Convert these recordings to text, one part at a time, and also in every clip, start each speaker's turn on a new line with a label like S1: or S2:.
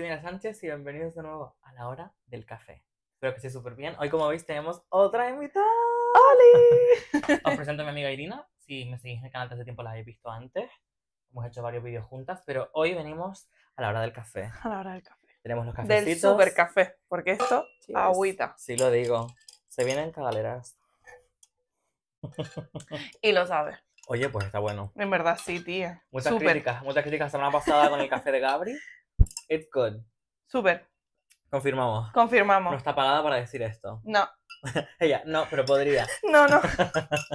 S1: soy Sánchez y bienvenidos de nuevo a la hora del café. Espero que esté súper bien. Hoy, como veis, tenemos otra invitada. ¡Oli! Os presento a mi amiga Irina. Si me seguís en el canal desde tiempo, la habéis visto antes. Hemos hecho varios vídeos juntas, pero hoy venimos a la hora del café. A la hora del café. Tenemos los cafecitos. Del super café, porque esto, agüita. Sí, lo digo. Se vienen cagaleras. y lo sabes. Oye, pues está bueno.
S2: En verdad, sí, tía. Muchas críticas,
S1: muchas críticas la semana pasada con el café de Gabri. It's good. Súper. Confirmamos.
S2: Confirmamos. No
S1: está pagada para decir esto. No. Ella, no, pero podría. no, no.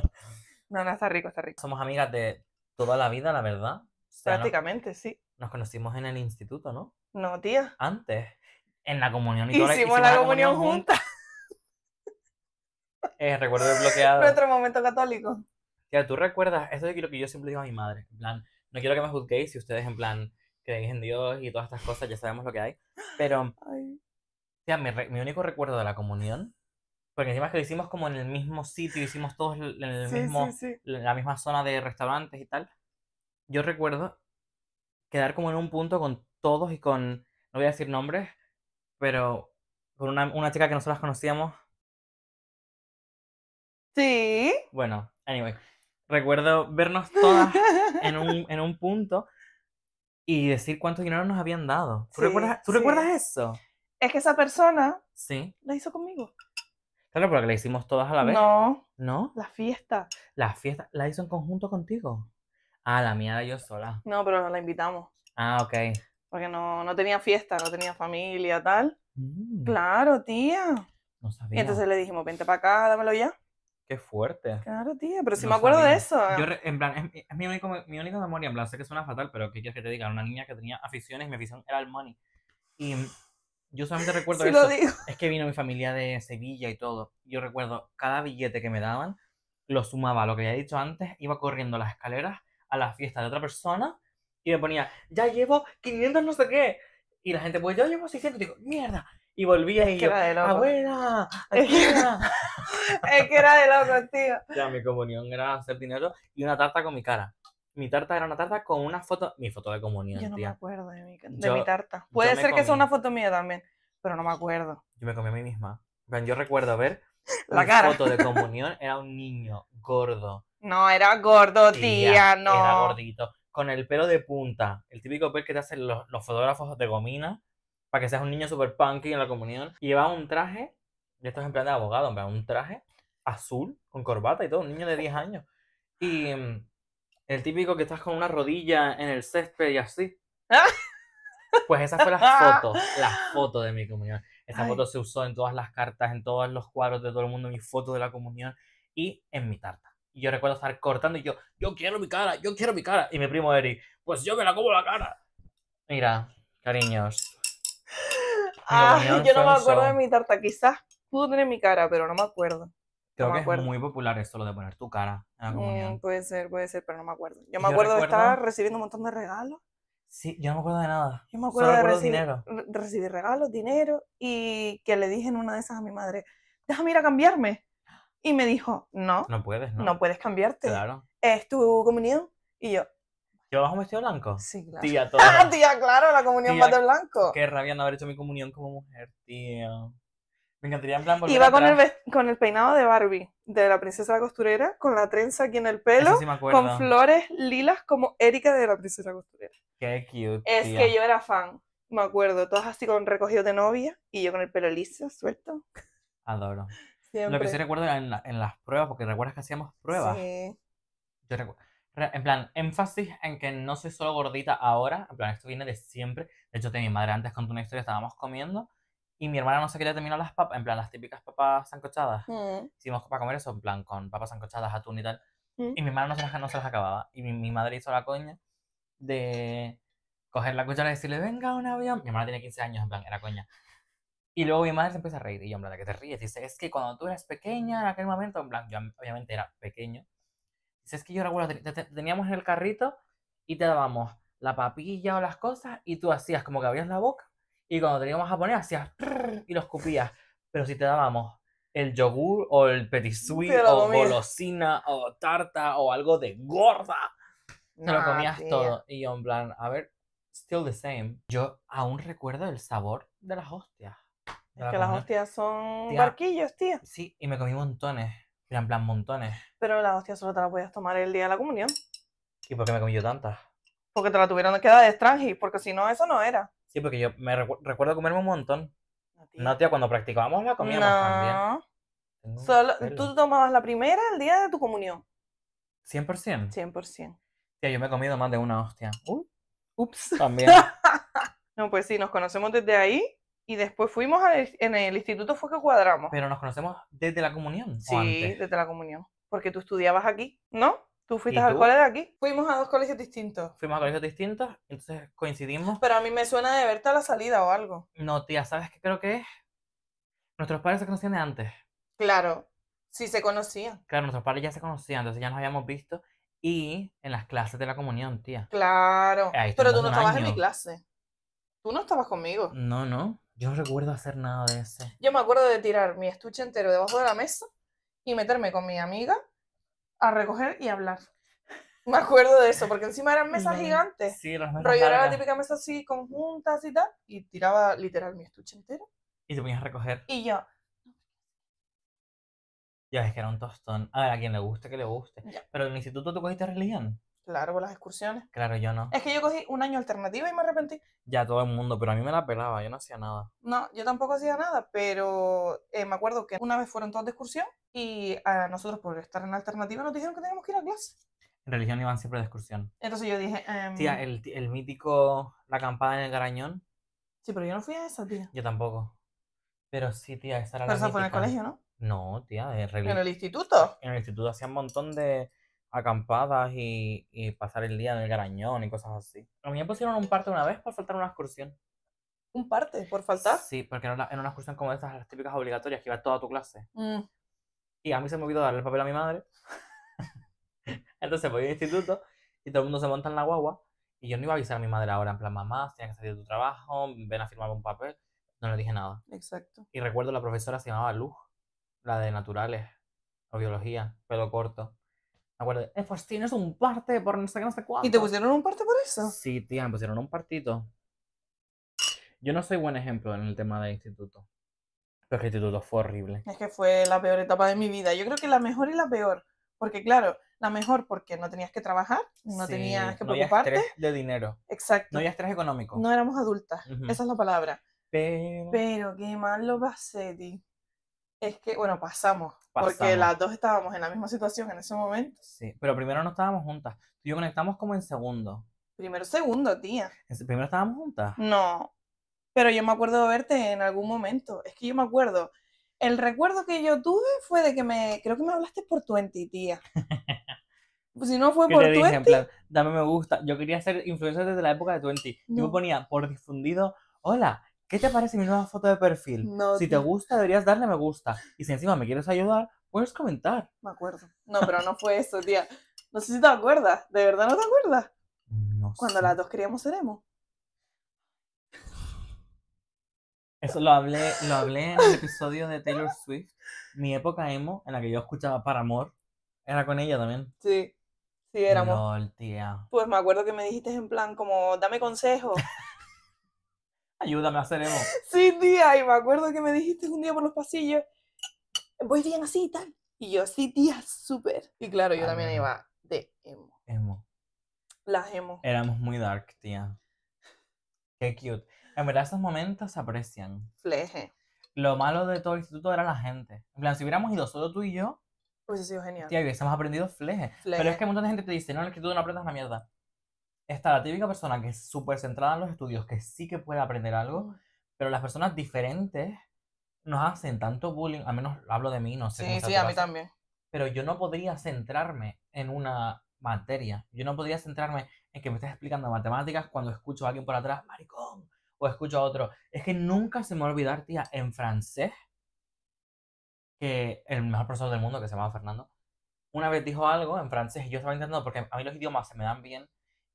S1: no, no, está rico, está rico. Somos amigas de toda la vida, la verdad.
S2: Prácticamente, sí.
S1: Nos conocimos en el instituto, ¿no?
S2: No, tía.
S1: Antes. En la comunión. hicimos, la, la, comunión, juntas. eh, recuerdo bloqueado Nuestro
S2: momento católico.
S1: Tía, ¿tú recuerdas? Eso es lo que yo siempre digo a mi madre. En plan, no quiero que me juzguéis si ustedes, en plan, creéis en Dios y todas estas cosas, ya sabemos lo que hay. Pero, sea, mi, mi, único recuerdo de la comunión, porque encima es que lo hicimos como en el mismo sitio, hicimos todos en el mismo, la misma zona de restaurantes y tal. Yo recuerdo quedar como en un punto con todos y con, no voy a decir nombres, pero con una, una chica que nosotras conocíamos. Sí. Bueno, anyway. Recuerdo vernos todas en un, en un punto y decir cuántos dinero nos habían dado. ¿Tú, recuerdas, eso?
S2: Es que esa persona sí. la hizo conmigo.
S1: Claro, porque la hicimos todas a la vez. No. ¿No?
S2: La fiesta.
S1: La fiesta la hizo en
S2: conjunto contigo.
S1: Ah, la mía era yo sola. No,
S2: pero la invitamos.
S1: Ah, ok.
S2: Porque no, no tenía fiesta, no tenía familia, tal. Mm. Claro, tía. No sabía. entonces le dijimos, vente para acá, dámelo ya.
S1: Qué fuerte.
S2: Claro, tío, pero si me acuerdo de eso. Yo,
S1: en plan, es, mi, único, mi, única memoria, en plan, sé que suena fatal, pero ¿qué quieres que te diga? Una niña que tenía aficiones, mi afición era el money. Y yo solamente recuerdo Es que vino mi familia de Sevilla y todo. Yo recuerdo cada billete que me daban, lo sumaba a lo que había dicho antes, iba corriendo las escaleras a la fiesta de otra persona y me ponía, ya llevo 500 no sé qué. Y la gente, pues yo llevo 600. Y digo, mierda, y volvías y yo, de loco.
S2: abuela, es que, era.
S1: es que era de locos, tío. Ya, mi comunión era hacer dinero y una tarta con mi cara. Mi tarta era una tarta con una foto, mi foto de comunión, Yo no me acuerdo de mi, tarta. Puede ser que sea
S2: una foto mía también, pero no me acuerdo.
S1: Yo me comí a mí misma. Yo recuerdo a ver la foto de comunión, era un niño gordo.
S2: No, era gordo, tía, no. Era
S1: gordito, con el pelo de punta, el típico pelo que te hacen los, los fotógrafos de gomina para que seas un niño super punky en la comunión. Y llevaba un traje, y esto es en plan de abogado, hombre un traje azul, con corbata y todo, un niño de 10 años. Y mm, el típico que estás con una rodilla en el césped y así. Pues esa fue la foto, la foto de mi comunión. esta foto se usó en todas las cartas, en todos los cuadros de todo el mundo, mi foto de la comunión y en mi tarta. Y yo recuerdo estar cortando y yo, yo quiero mi cara, yo quiero mi cara. Y mi primo Eric, pues
S2: yo me la como la cara.
S1: Mira, cariños, Ah, yo no me acuerdo de
S2: mi tarta. Quizás pudo tener mi cara, pero no me acuerdo. Creo que es
S1: muy popular esto, lo de poner tu cara en la mm,
S2: puede ser, puede ser, pero no me acuerdo. Yo me acuerdo de estar recibiendo un montón de regalos.
S1: Sí, yo no me acuerdo de nada. Yo me acuerdo de
S2: recibir, regalos, dinero, y que le dije en una de esas a mi madre, déjame ir a cambiarme. Y me dijo, no.
S1: No puedes, no.
S2: puedes cambiarte. Claro. Es tu comunión. Y yo,
S1: bajo un vestido blanco? Sí, claro. Tía, Ah,
S2: tía, claro, la comunión va de blanco.
S1: Qué rabia no haber hecho mi comunión como mujer, tío. Me encantaría en plan volver Iba con el,
S2: con el peinado de Barbie, de la princesa la costurera, con la trenza aquí en el pelo, sí con flores lilas como Erika de la princesa costurera.
S1: Qué cute. Es que
S2: yo era fan, me acuerdo, todas así con recogido de novia y yo con el pelo liso, suelto.
S1: Adoro. Lo que sí recuerdo era en, las pruebas, porque recuerdas que hacíamos pruebas. Sí. Yo recuerdo en plan, énfasis en que no soy solo gordita ahora, en plan, esto viene de siempre. De hecho, tenía mi madre antes contó una historia, estábamos comiendo y mi hermana no se quería terminar las papas, en plan, las típicas papas sancochadas. Mm. Hicimos para comer eso, en plan, con papas sancochadas, atún y tal. Mm. Y mi hermana no se las, no se las acababa. Y mi, madre hizo la coña de coger la cuchara y decirle, venga, un avión. Mi hermana tiene 15 años, en plan, era coña. Y luego mi madre se empieza a reír. Y yo, en plan, ¿de qué te ríes? Dice, es que cuando tú eras pequeña, en aquel momento, en plan, yo obviamente era pequeño si es que yo recuerdo, te, teníamos en el carrito y te dábamos la papilla o las cosas y tú hacías como que abrías la boca y cuando teníamos a poner hacías y lo escupías. Pero si te dábamos el yogur o el petit sweet o golosina o tarta o algo de gorda, te lo comías todo. Y yo en plan, a ver, still the same. Yo aún recuerdo el sabor de las hostias. Es que las hostias son barquillos, tío. Sí, y me comí montones. Era plan montones.
S2: Pero la hostia solo te la podías tomar el día de la comunión.
S1: ¿Y por qué me comí yo tantas?
S2: Porque te la tuvieron que dar de extranji, porque si no, eso no era.
S1: Sí, porque yo me recuerdo comerme un montón. No, tía, cuando practicábamos la comíamos no.
S2: también. Solo, tú tomabas la primera el día de tu comunión.
S1: ¿100%?
S2: 100%.
S1: Tía, yo me he comido más de una hostia. ups. También.
S2: no, pues sí, nos conocemos desde ahí y después fuimos a, en el instituto, fue que cuadramos. Pero nos conocemos desde la comunión. Sí, desde la comunión. Porque tú estudiabas aquí, ¿no? Tú fuiste al colegio de aquí. Fuimos a dos colegios distintos. Fuimos
S1: a colegios distintos, entonces coincidimos.
S2: Pero a mí me suena de verte a la salida o algo.
S1: No, tía, ¿sabes qué creo que es? Nuestros padres se conocían de antes.
S2: Claro, sí se conocían.
S1: Claro, nuestros padres ya se conocían, entonces ya nos habíamos visto. Y en las clases de la comunión, tía.
S2: Claro. Pero tú no estabas en mi clase. Tú no estabas conmigo. No,
S1: no. Yo
S2: no recuerdo hacer nada de ese. Yo me acuerdo de tirar mi estuche entero debajo de la mesa y meterme con mi amiga a recoger y hablar. Me acuerdo de eso, porque encima eran mesas gigantes. Sí, las mesas. Rollo era la típica mesa así conjuntas y tal, y tiraba literal mi estuche entero.
S1: Y te ponías a recoger. Y yo. Ya, ves que era un tostón. A ver, a quien le guste, que le guste. Pero en el instituto tú cogiste religión.
S2: Claro, las excursiones. Claro, yo no. Es que yo cogí un año alternativa y me arrepentí.
S1: Ya todo el mundo, pero a mí me la pelaba, yo no hacía nada.
S2: No, yo tampoco hacía nada, pero eh, me acuerdo que una vez fueron todos de excursión y a nosotros por estar en alternativa nos dijeron que teníamos que ir a clase.
S1: En religión iban siempre de excursión.
S2: Entonces yo dije... Em, tía, el,
S1: el mítico, la acampada en el Garañón. Sí, pero yo no fui a esa, tía. Yo tampoco. Pero sí, tía, esa era pero la esa ¿Eso fue en el colegio, ¿no? No, tía, de religión. ¿En el instituto? En el instituto hacían un montón de acampadas y, y, pasar el día en el garañón y cosas así. A mí me pusieron un parte una vez por faltar una excursión. ¿Un parte por faltar? Sí, porque en una, excursión como estas, las típicas obligatorias, que iba toda tu clase. Mm. Y a mí se me olvidó darle el papel a mi madre. Entonces voy al instituto y todo el mundo se monta en la guagua. Y yo no iba a avisar a mi madre ahora, en plan, mamá, tienes que salir de tu trabajo, ven a firmar un papel. No le dije nada. Exacto. Y recuerdo la profesora se llamaba Luz, la de naturales o biología, pelo corto. Me acuerdo,
S2: eh, pues tienes un parte por no sé qué, no sé cuánto. ¿Y te pusieron un parte por eso?
S1: Sí, tía, me pusieron un partito. Yo no soy buen ejemplo en el tema del instituto. Pero el instituto fue horrible.
S2: Es que fue la peor etapa de mi vida. Yo creo que la mejor y la peor. Porque claro, la mejor porque no tenías que trabajar, no tenías que preocuparte.
S1: de dinero. Exacto. No había estrés económico. No
S2: éramos adultas, esa es la palabra.
S1: Pero... Pero
S2: qué mal lo pasé, tío es que, bueno, pasamos, porque las dos estábamos en la misma situación en ese momento.
S1: Sí, pero primero no estábamos juntas. Tú y yo conectamos como en segundo.
S2: Primero segundo, tía.
S1: Primero estábamos juntas.
S2: No, pero yo me acuerdo de verte en algún momento. Es que yo me acuerdo. El recuerdo que yo tuve fue de que me, creo que me hablaste por Twenty, tía. Pues, si no fue por Twenty.
S1: dame me gusta. Yo quería ser influencer desde la época de Twenty. Yo me ponía por difundido, hola, ¿qué te parece mi nueva foto de perfil? No, si te gusta, deberías darle me gusta. Y si encima me quieres ayudar, puedes comentar.
S2: Me acuerdo. No, pero no fue eso, tía. No sé si te acuerdas. ¿De verdad no te acuerdas? No Cuando las dos queríamos ser emo.
S1: Eso lo hablé, lo hablé en el episodio de Taylor Swift. Mi época emo, en la que yo escuchaba Para Amor, era con ella también.
S2: Sí, sí, éramos.
S1: Lol, tía.
S2: Pues me acuerdo que me dijiste en plan, como, dame consejos.
S1: Ayúdame, a hacer emo.
S2: Sí, tía, y me acuerdo que me dijiste un día por los pasillos, voy bien así y tal. Y yo, sí, tía, súper. Y claro, yo también iba de emo. Emo. Las emo.
S1: Éramos muy dark, tía. Qué cute. En verdad, esos momentos se aprecian. Fleje. Lo malo de todo el instituto era la gente. En plan, si hubiéramos ido solo tú y yo.
S2: Hubiese sido genial. Tía,
S1: hubiésemos aprendido fleje. fleje. Pero es que un montón de gente te dice, no, en el instituto no aprendas la mierda está la típica persona que es súper centrada en los estudios, que sí que puede aprender algo, pero las personas diferentes nos hacen tanto bullying, al menos hablo de mí, no sé. Sí, sí, a mí también. Pero yo no podría centrarme en una materia. Yo no podría centrarme en que me estés explicando matemáticas cuando escucho a alguien por atrás,
S2: maricón,
S1: o escucho a otro. Es que nunca se me va a olvidar, tía, en francés, que el mejor profesor del mundo, que se llama Fernando, una vez dijo algo en francés y yo estaba intentando, porque a mí los idiomas se me dan bien,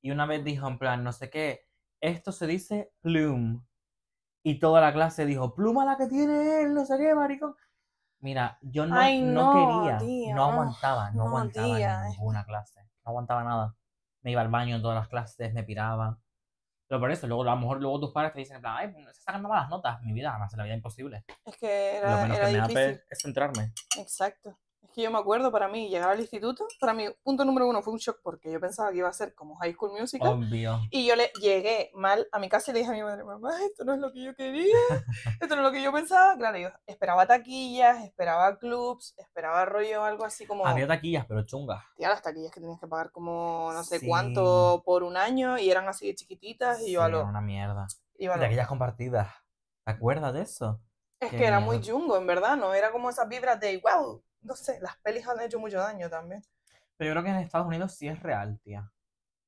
S1: y una vez dijo en plan, no sé qué, esto se dice plume. Y toda la clase dijo, pluma la que
S2: tiene él, no sé qué, marico
S1: Mira, yo no, no, quería, no aguantaba, no, aguantaba ninguna clase, no aguantaba nada. Me iba al baño en todas las clases, me piraba. Pero por eso, luego, a lo mejor luego tus padres te dicen, en plan, Ay, se están malas notas, mi vida, además, la vida imposible.
S2: Es que era, lo menos que me es centrarme. Exacto que yo me acuerdo para mí llegar al instituto, para mí punto número uno fue un shock porque yo pensaba que iba a ser como High School Musical. Y yo le llegué mal a mi casa y le dije a mi madre, mamá, esto no es lo que yo quería, esto no es lo que yo pensaba. Claro, yo esperaba taquillas, esperaba clubs, esperaba rollo algo así como... Había
S1: taquillas, pero chungas.
S2: Tía, las taquillas que tenías que pagar como no sé cuánto por un año y eran así de chiquititas y yo a lo... una
S1: mierda. Y, taquillas compartidas. ¿Te acuerdas de eso?
S2: Es que era muy chungo, en verdad, ¿no? Era como esas vibras de, wow, no sé, las pelis han hecho mucho daño también.
S1: Pero yo creo que en Estados Unidos sí es real, tía.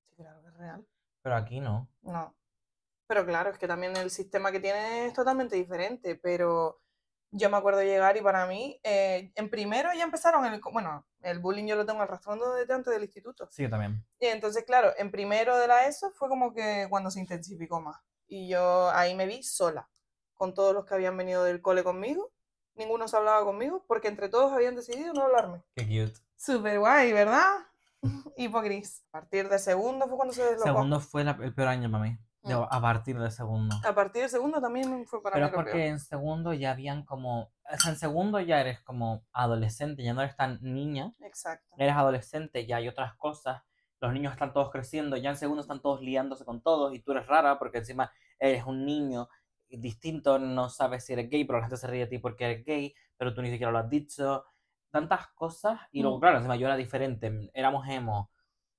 S2: Sí, claro que es real.
S1: Pero aquí no.
S2: No. Pero claro, es que también el sistema que tiene es totalmente diferente, pero yo me acuerdo llegar y para mí, eh, en primero ya empezaron, el, bueno, el bullying yo lo tengo arrastrando desde antes del instituto. Sí, yo también. Y entonces, claro, en primero de la ESO fue como que cuando se intensificó más. Y yo ahí me vi sola, con todos los que habían venido del cole conmigo, ninguno se hablaba conmigo porque entre todos habían decidido no hablarme. Qué cute. Súper guay, ¿verdad? y gris. A partir de segundo fue cuando se deslocó. Segundo
S1: fue el peor año para mí. Mm. a partir de segundo.
S2: A partir de segundo también fue para lo mí. Pero porque en segundo
S1: ya habían como. O sea, en segundo ya eres como adolescente, ya no eres tan niña. Exacto. Eres adolescente, ya hay otras cosas. Los niños están todos creciendo, ya en segundo están todos liándose con todos y tú eres rara porque encima eres un niño distinto, no sabes si eres gay, pero la gente se ríe de ti porque eres gay, pero tú ni siquiera lo has dicho. Tantas cosas. Y luego, claro, encima yo era diferente, éramos emo,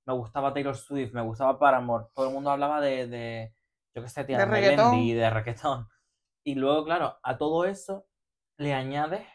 S1: me gustaba Taylor Swift, me gustaba Paramore, todo el mundo hablaba de, de yo qué sé, tía, de, de reggaetón. Y luego, claro, a todo eso le añades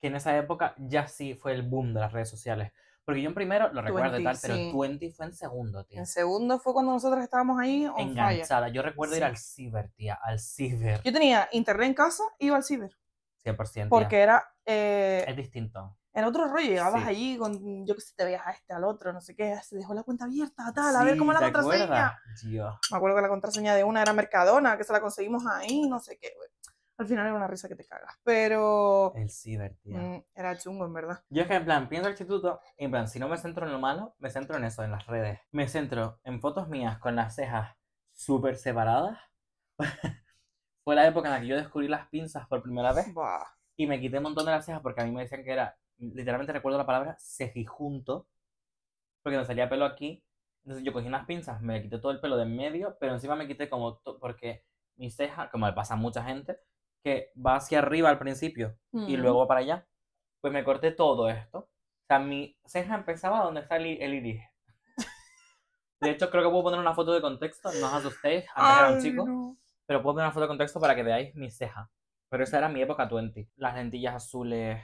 S1: que en esa época ya sí fue el boom de las redes sociales. Porque yo en primero lo recuerdo tal, pero sí. 20 fue en segundo, tío. En
S2: segundo fue cuando nosotros estábamos ahí enganchada. Yo recuerdo ir al
S1: ciber, tía, al ciber.
S2: Yo tenía internet en casa, iba al ciber.
S1: 100%. Porque
S2: era. Eh, es
S1: distinto.
S2: En otro rollo, llegabas allí con, yo que sé, te veías a este, al otro, no sé qué, se dejó la cuenta abierta, tal, a ver cómo era la contraseña. Me acuerdo que la contraseña de una era Mercadona, que se la conseguimos ahí, no sé qué, güey. Al final era una risa que te cagas, pero... El ciber, tío. Mm, era chungo, en verdad. Yo es que, en plan, pienso el instituto,
S1: y en plan, si no me centro en lo malo, me centro en eso, en las redes. Me centro en fotos mías con las cejas súper separadas. Fue la época en la que yo descubrí las pinzas por primera vez. Y me quité un montón de las cejas porque a mí me decían que era, literalmente recuerdo la palabra cejijunto, porque no salía pelo aquí. Entonces yo cogí unas pinzas, me quité todo el pelo de en medio, pero encima me quité como, porque mi ceja, como le pasa a mucha gente, que va hacia arriba al principio y luego para allá. Pues me corté todo esto. O sea, mi ceja empezaba donde está el, iris. De hecho, creo que puedo poner una foto de contexto, no os asustéis, antes era un chico. Pero puedo poner una foto de contexto para que veáis mi ceja. Pero esa era mi época 20. Las lentillas azules.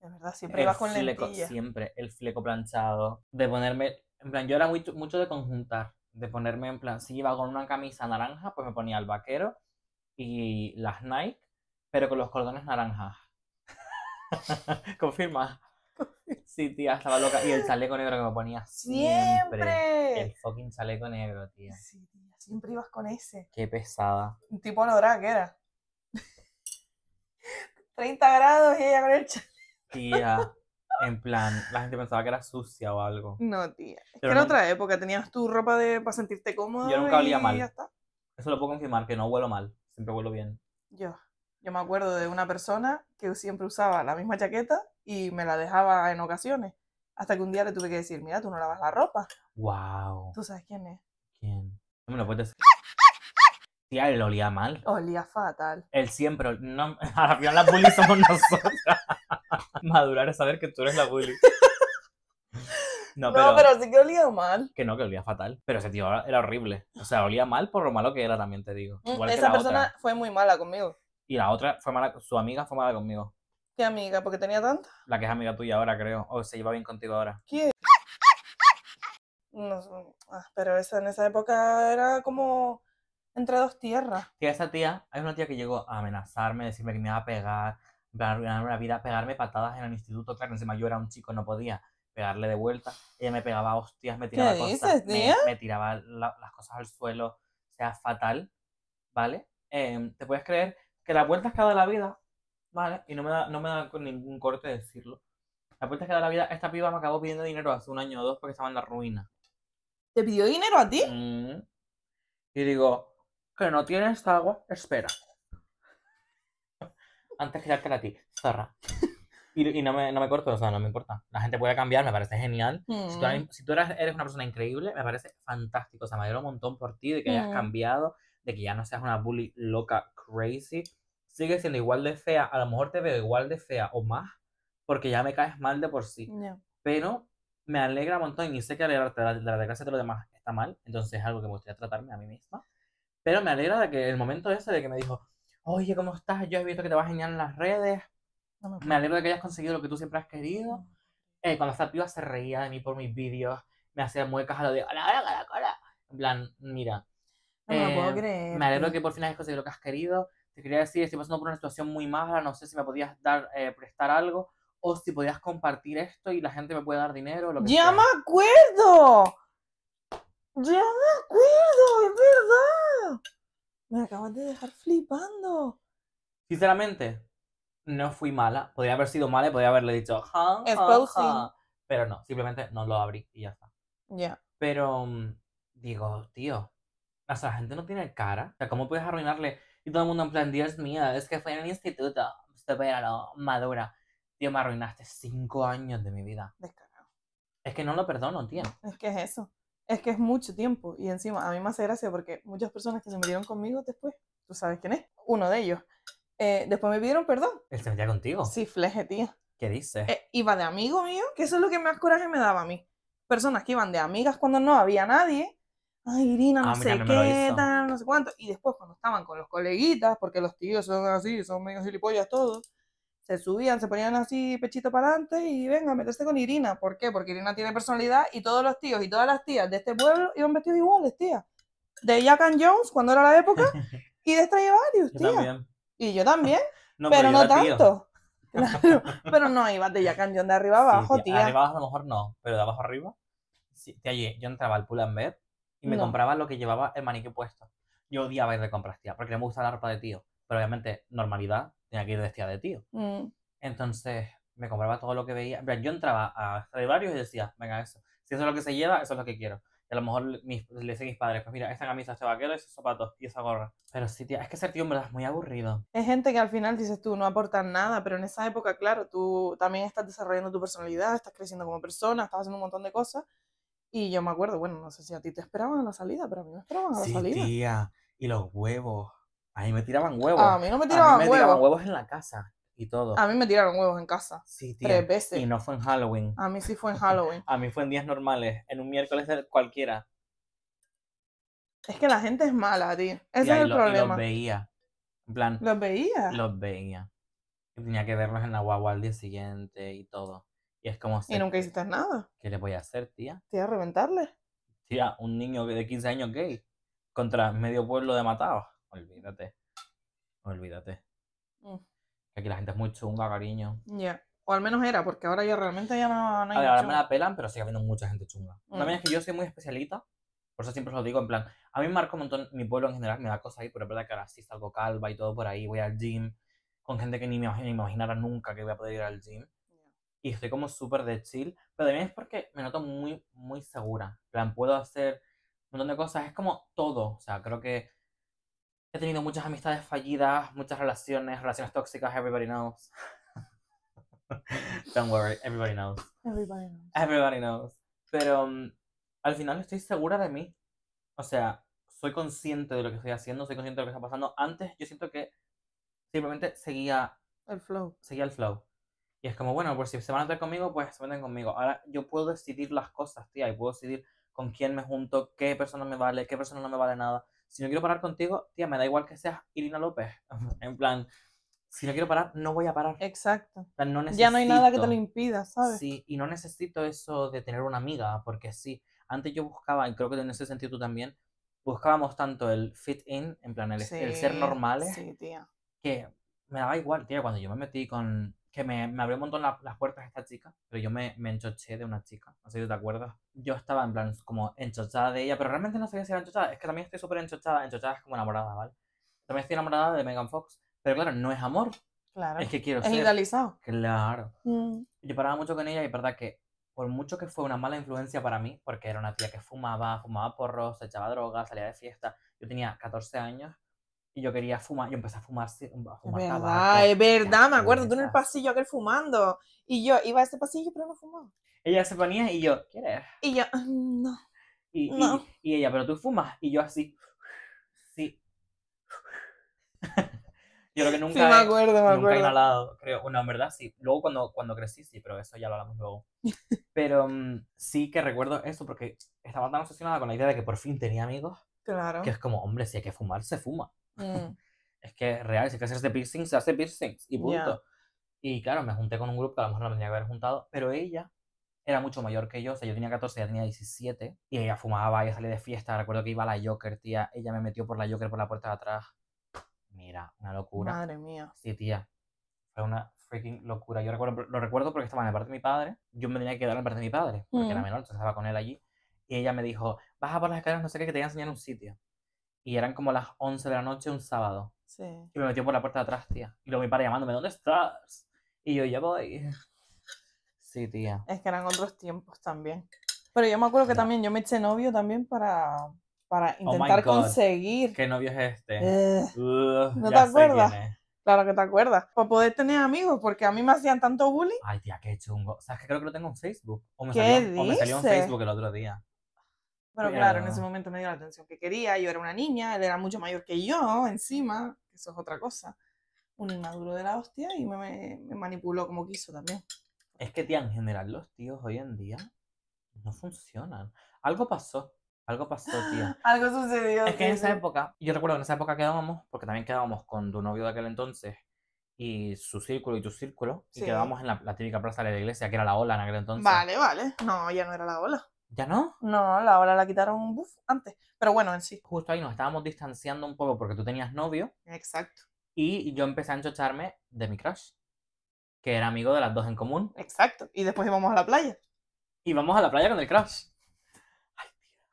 S2: De verdad, siempre iba con lentillas.
S1: Siempre, el fleco planchado. De ponerme. En plan, yo era mucho de conjuntar. De ponerme en plan, si iba con una camisa naranja, pues me ponía el vaquero y las Nike pero con los cordones naranjas. Confirma. Sí, tía, estaba loca. Y el chaleco negro que me ponía siempre. ¡Siempre! El fucking chaleco negro, tía. Sí, tía,
S2: siempre ibas con ese.
S1: Qué pesada.
S2: Un tipo no drag era. 30 grados y ella con el chaleco.
S1: Tía, en plan, la gente pensaba que era sucia o algo.
S2: No, tía. Es que en otra época, tenías tu ropa para sentirte cómodo. Yo nunca olía mal.
S1: Eso lo puedo confirmar, que no huelo mal. Siempre huelo bien.
S2: Yo. Yo me acuerdo de una persona que siempre usaba la misma chaqueta y me la dejaba en ocasiones. Hasta que un día le tuve que decir, mira, tú no lavas la ropa.
S1: Wow. ¿Tú sabes quién es? ¿Quién? No me lo puedes Sí, él olía mal.
S2: Olía fatal.
S1: Él siempre. No, a la final las bully somos nosotras. Madurar es saber que tú eres la bully. No, pero, sí
S2: que olía mal.
S1: Que no, que olía fatal. Pero ese tío era horrible. O sea, olía mal por lo malo que era, también te digo. Mm, esa persona
S2: fue muy mala conmigo.
S1: Y la otra fue mala, su amiga fue mala conmigo.
S2: ¿Qué amiga? ¿Por qué tenía tanta?
S1: La que es amiga tuya ahora, creo. O se lleva bien contigo ahora.
S2: ¿Quién? No, ah, pero esa, en esa época era como entre dos tierras.
S1: Que esa tía, hay una tía que llegó a amenazarme, decirme que me iba a pegar, a arruinarme la vida, pegarme patadas en el instituto. Claro, encima yo era un chico, no podía pegarle de vuelta. Ella me pegaba hostias, me tiraba ¿Qué cosas. tía? Me, tiraba las cosas al suelo. O sea, fatal. ¿Vale? Em, ¿Te puedes creer que la puerta que da la vida, ¿vale? Y no me da, no me da ningún corte decirlo. La puerta que da la vida, esta piba me acabó pidiendo dinero hace un año o dos porque estaba en la ruina.
S2: ¿Te pidió dinero a ti?
S1: Mm. Y digo, que no tienes agua, espera. Antes que dártela a ti, zorra. Y, no, me, no corto, o sea, no me importa. La gente puede cambiar, me parece genial. Si, tú, mm. eres, una persona increíble, me parece fantástico. O sea, me alegro un montón por ti, de que hayas mm. cambiado, de que ya no seas una bully loca crazy, sigue siendo igual de fea. A lo mejor te veo igual de fea o más, porque ya me caes mal de por sí. Pero me alegra un montón y sé que alegrarte de la, desgracia de los demás está mal, entonces es algo que me gustaría tratarme a mí misma. Pero me alegra de que el momento ese de que me dijo, oye, ¿cómo estás? Yo he visto que te vas genial en las redes. me, alegro de que hayas conseguido lo que tú siempre has querido. Eh, cuando esta piba se reía de mí por mis vídeos, me hacía muecas a lo de, hola, En plan, mira, no me lo eh, Me alegro que por fin hayas conseguido lo que has querido. Te quería decir, estoy pasando por una situación muy mala, no sé si me podías dar, eh, prestar algo o si podías compartir esto y la gente me puede dar dinero. Lo que ¡Ya
S2: me acuerdo! ¡Ya me acuerdo! ¡Es verdad! Me acabas de dejar flipando.
S1: Sinceramente, no fui mala. Podría haber sido mala y podría haberle dicho, ja, Pero no, simplemente no lo abrí y ya está. Ya. Pero mm, digo, tío, o sea, la gente no tiene cara. O sea, ¿cómo puedes arruinarle? Y todo el mundo en plan, Dios mío, es que fue en el instituto. a la madura. Tío, me arruinaste cinco años de mi vida. Descarado. Es que no lo perdono, tío.
S2: Es que es eso. Es que es mucho tiempo. Y encima, a mí me hace gracia porque muchas personas que se metieron conmigo después, tú sabes quién es, uno de ellos, eh, después me pidieron perdón.
S1: ¿Él se metía contigo? Sí,
S2: fleje, tío.
S1: ¿Qué dices? Eh,
S2: iba de amigo mío, que eso es lo que más coraje me daba a mí. Personas que iban de amigas cuando no había nadie ay, Irina, no ah, sé qué, tal, no sé cuánto. Y después cuando estaban con los coleguitas, porque los tíos son así, son medio gilipollas todos, se subían, se ponían así pechito para adelante y venga, meterse con Irina. ¿Por qué? Porque Irina tiene personalidad y todos los tíos y todas las tías de este pueblo iban vestidos iguales, tía. De Jack Jones, cuando era la época, y de Stray Varios, tía. Y yo también, pero, no tanto. pero no ibas de Jack Jones de arriba abajo, tía. De arriba
S1: abajo a lo mejor no, pero de abajo arriba. Sí, tía, yo entraba al Pull and y me compraba lo que llevaba el maniquí puesto. Yo odiaba ir de compras, tía, porque no me gusta la ropa de tío. Pero obviamente, normalidad, tenía que ir de tía de tío. Mm. Entonces, me compraba todo lo que veía. Yo entraba a varios y decía, venga, eso. Si eso es lo que se lleva, eso es lo que quiero. Y a lo mejor le dicen mis padres, pues mira, esta camisa, este vaquero, esos este zapatos y esa gorra. Pero sí, tía, es que ser tío en verdad es muy aburrido.
S2: Es gente que al final dices tú, no aportan nada, pero en esa época, claro, tú también estás desarrollando tu personalidad, estás creciendo como persona, estás haciendo un montón de cosas y yo me acuerdo, bueno, no sé si a ti te esperaban a la salida, pero a mí me esperaban a la sí, salida.
S1: Tía. Y los huevos. A mí me tiraban huevos. A mí no me tiraban a mí me tiraban huevos en la casa y todo. A mí
S2: me tiraron huevos en casa. Sí, tía. Tres veces. Y
S1: no fue en Halloween.
S2: A mí sí fue en Halloween.
S1: a mí fue en días normales, en un miércoles de cualquiera.
S2: Es que la gente es mala, tío. Ese es el problema. los veía. En plan. ¿Los veía?
S1: Los veía. tenía que verlos en la guagua al día siguiente y todo. Y es como... Y nunca
S2: hiciste nada.
S1: ¿Qué le voy a hacer, tía?
S2: Tía, reventarle.
S1: Tía, un niño de 15 años gay contra medio pueblo de matados. Olvídate. Olvídate. Mm. Aquí la gente es muy chunga, cariño.
S2: Ya. O al menos era, porque ahora ya realmente ya no, no hay. ahora me la pelan,
S1: pero sigue habiendo mucha gente chunga. Mm. También es que yo soy muy especialista, por eso siempre os lo digo, en plan, a mí me marca un montón, mi pueblo en general me da cosas ahí, pero es verdad que ahora sí salgo calva y todo por ahí, voy al gym con gente que ni ni me imaginara nunca que voy a poder ir al gym y estoy como súper de chill, pero también es porque me noto muy, muy segura. plan, puedo hacer un montón de cosas, es como todo. O sea, creo que he tenido muchas amistades fallidas, muchas relaciones, relaciones tóxicas, everybody knows. Don't worry, everybody knows. Everybody knows. Everybody knows. Pero mm, al final estoy segura de mí. O sea, soy consciente de lo que estoy haciendo, soy consciente de lo que está pasando. Antes yo siento que simplemente seguía... El flow. Seguía el flow. Y es como, bueno, pues si se van a meter conmigo, pues se meten conmigo. Ahora yo puedo decidir las cosas, tía, y puedo decidir con quién me junto, qué persona me vale, qué persona no me vale nada. Si no quiero parar contigo, tía, me da igual que seas Irina López. en plan, si no quiero parar, no voy a parar. Exacto. ya no hay nada que te lo impida, ¿sabes? Sí, y no necesito eso de tener una amiga, porque sí, antes yo buscaba, y creo que en ese sentido tú también, buscábamos tanto el fit in, en plan, el, ser normales, sí, tía. que me daba igual, tía, cuando yo me metí con que me, abrió un montón las puertas esta chica, pero yo me, me enchoché de una chica, no sé si te acuerdas. Yo estaba en plan como enchochada de ella, pero realmente no sabía si era enchochada, es que también estoy súper enchochada, enchochada es como enamorada, ¿vale? También estoy enamorada de Megan Fox, pero claro, no es amor.
S2: Claro. Es que quiero es ser. idealizado.
S1: Claro. Mm. Yo paraba mucho con ella y es verdad que por mucho que fue una mala influencia para mí, porque era una tía que fumaba, fumaba porros, echaba drogas, salía de fiesta, yo tenía 14 años y yo quería fumar, yo empecé a fumar, a es verdad,
S2: Es verdad, me acuerdo, tú en el pasillo aquel fumando, y yo iba a ese pasillo, pero no fumaba.
S1: Ella se ponía y yo, ¿quieres?
S2: Y yo, mm, no.
S1: Y, y, ella, pero tú fumas, y yo así, sí. yo creo que nunca, sí, me acuerdo, me acuerdo. inhalado, creo, una en verdad sí, luego cuando, cuando crecí sí, pero eso ya lo hablamos luego. Pero mm, sí que recuerdo eso porque estaba tan obsesionada con la idea de que por fin tenía amigos. Claro. Que es como, hombre, si hay que fumar, se fuma. Mm. es que real, si es que ese piercings, se hace piercing, y punto. Y claro, me junté con un grupo que a lo mejor no me tenía que haber juntado, pero ella era mucho mayor que yo, o sea, yo tenía 14, ella tenía 17, y ella fumaba, ella salía de fiesta, recuerdo que iba a la Joker, tía, ella me metió por la Joker por la puerta de atrás. Mira, una locura. Madre
S2: mía. Sí, tía,
S1: fue una freaking locura. Yo recuerdo, lo recuerdo porque estaba en la parte de mi padre, yo me tenía que quedar en la parte de mi padre, porque era mm. menor, entonces estaba con él allí, y ella me dijo, baja por las escaleras, no sé qué, que te voy a enseñar un sitio. Y eran como las 11 de la noche un sábado. Sí. Y me metió por la puerta de atrás, tía. Y luego mi padre llamándome, ¿dónde estás? Y yo, ya voy. Sí, tía.
S2: Es que eran otros tiempos también. Pero yo me acuerdo que también yo me eché novio también para, para oh intentar conseguir. ¿Qué novio es este? Eh, ¿No te acuerdas? Claro que te acuerdas. Para poder tener amigos, porque a mí me hacían tanto bullying. Ay, tía, qué chungo.
S1: ¿Sabes que creo que lo tengo en Facebook? ¿Qué o me salió en Facebook el otro día.
S2: Pero claro, en ese momento me dio la atención que quería, yo era una niña, él era mucho mayor que yo, encima, eso es otra cosa. Un inmaduro de la hostia y me, manipuló como quiso también.
S1: Es que, tía, en general los tíos hoy en día no funcionan. Algo pasó, algo pasó, tía. Algo sucedió. Es que en esa época, yo recuerdo que en esa época quedábamos, porque también quedábamos con tu novio de aquel entonces y su círculo y tu círculo, y quedábamos en la, la típica plaza de la iglesia, que era la ola en aquel entonces. Vale,
S2: vale. No, ya no era la ola. ¿Ya no? No, la hora la quitaron antes. Pero bueno, en sí. Justo ahí nos estábamos
S1: distanciando un poco porque tú tenías novio. Exacto. Y yo empecé a enchocharme de mi crush, que era amigo de las dos en común. Exacto. Y después íbamos a la playa. Y vamos a la playa con el crush. Ay,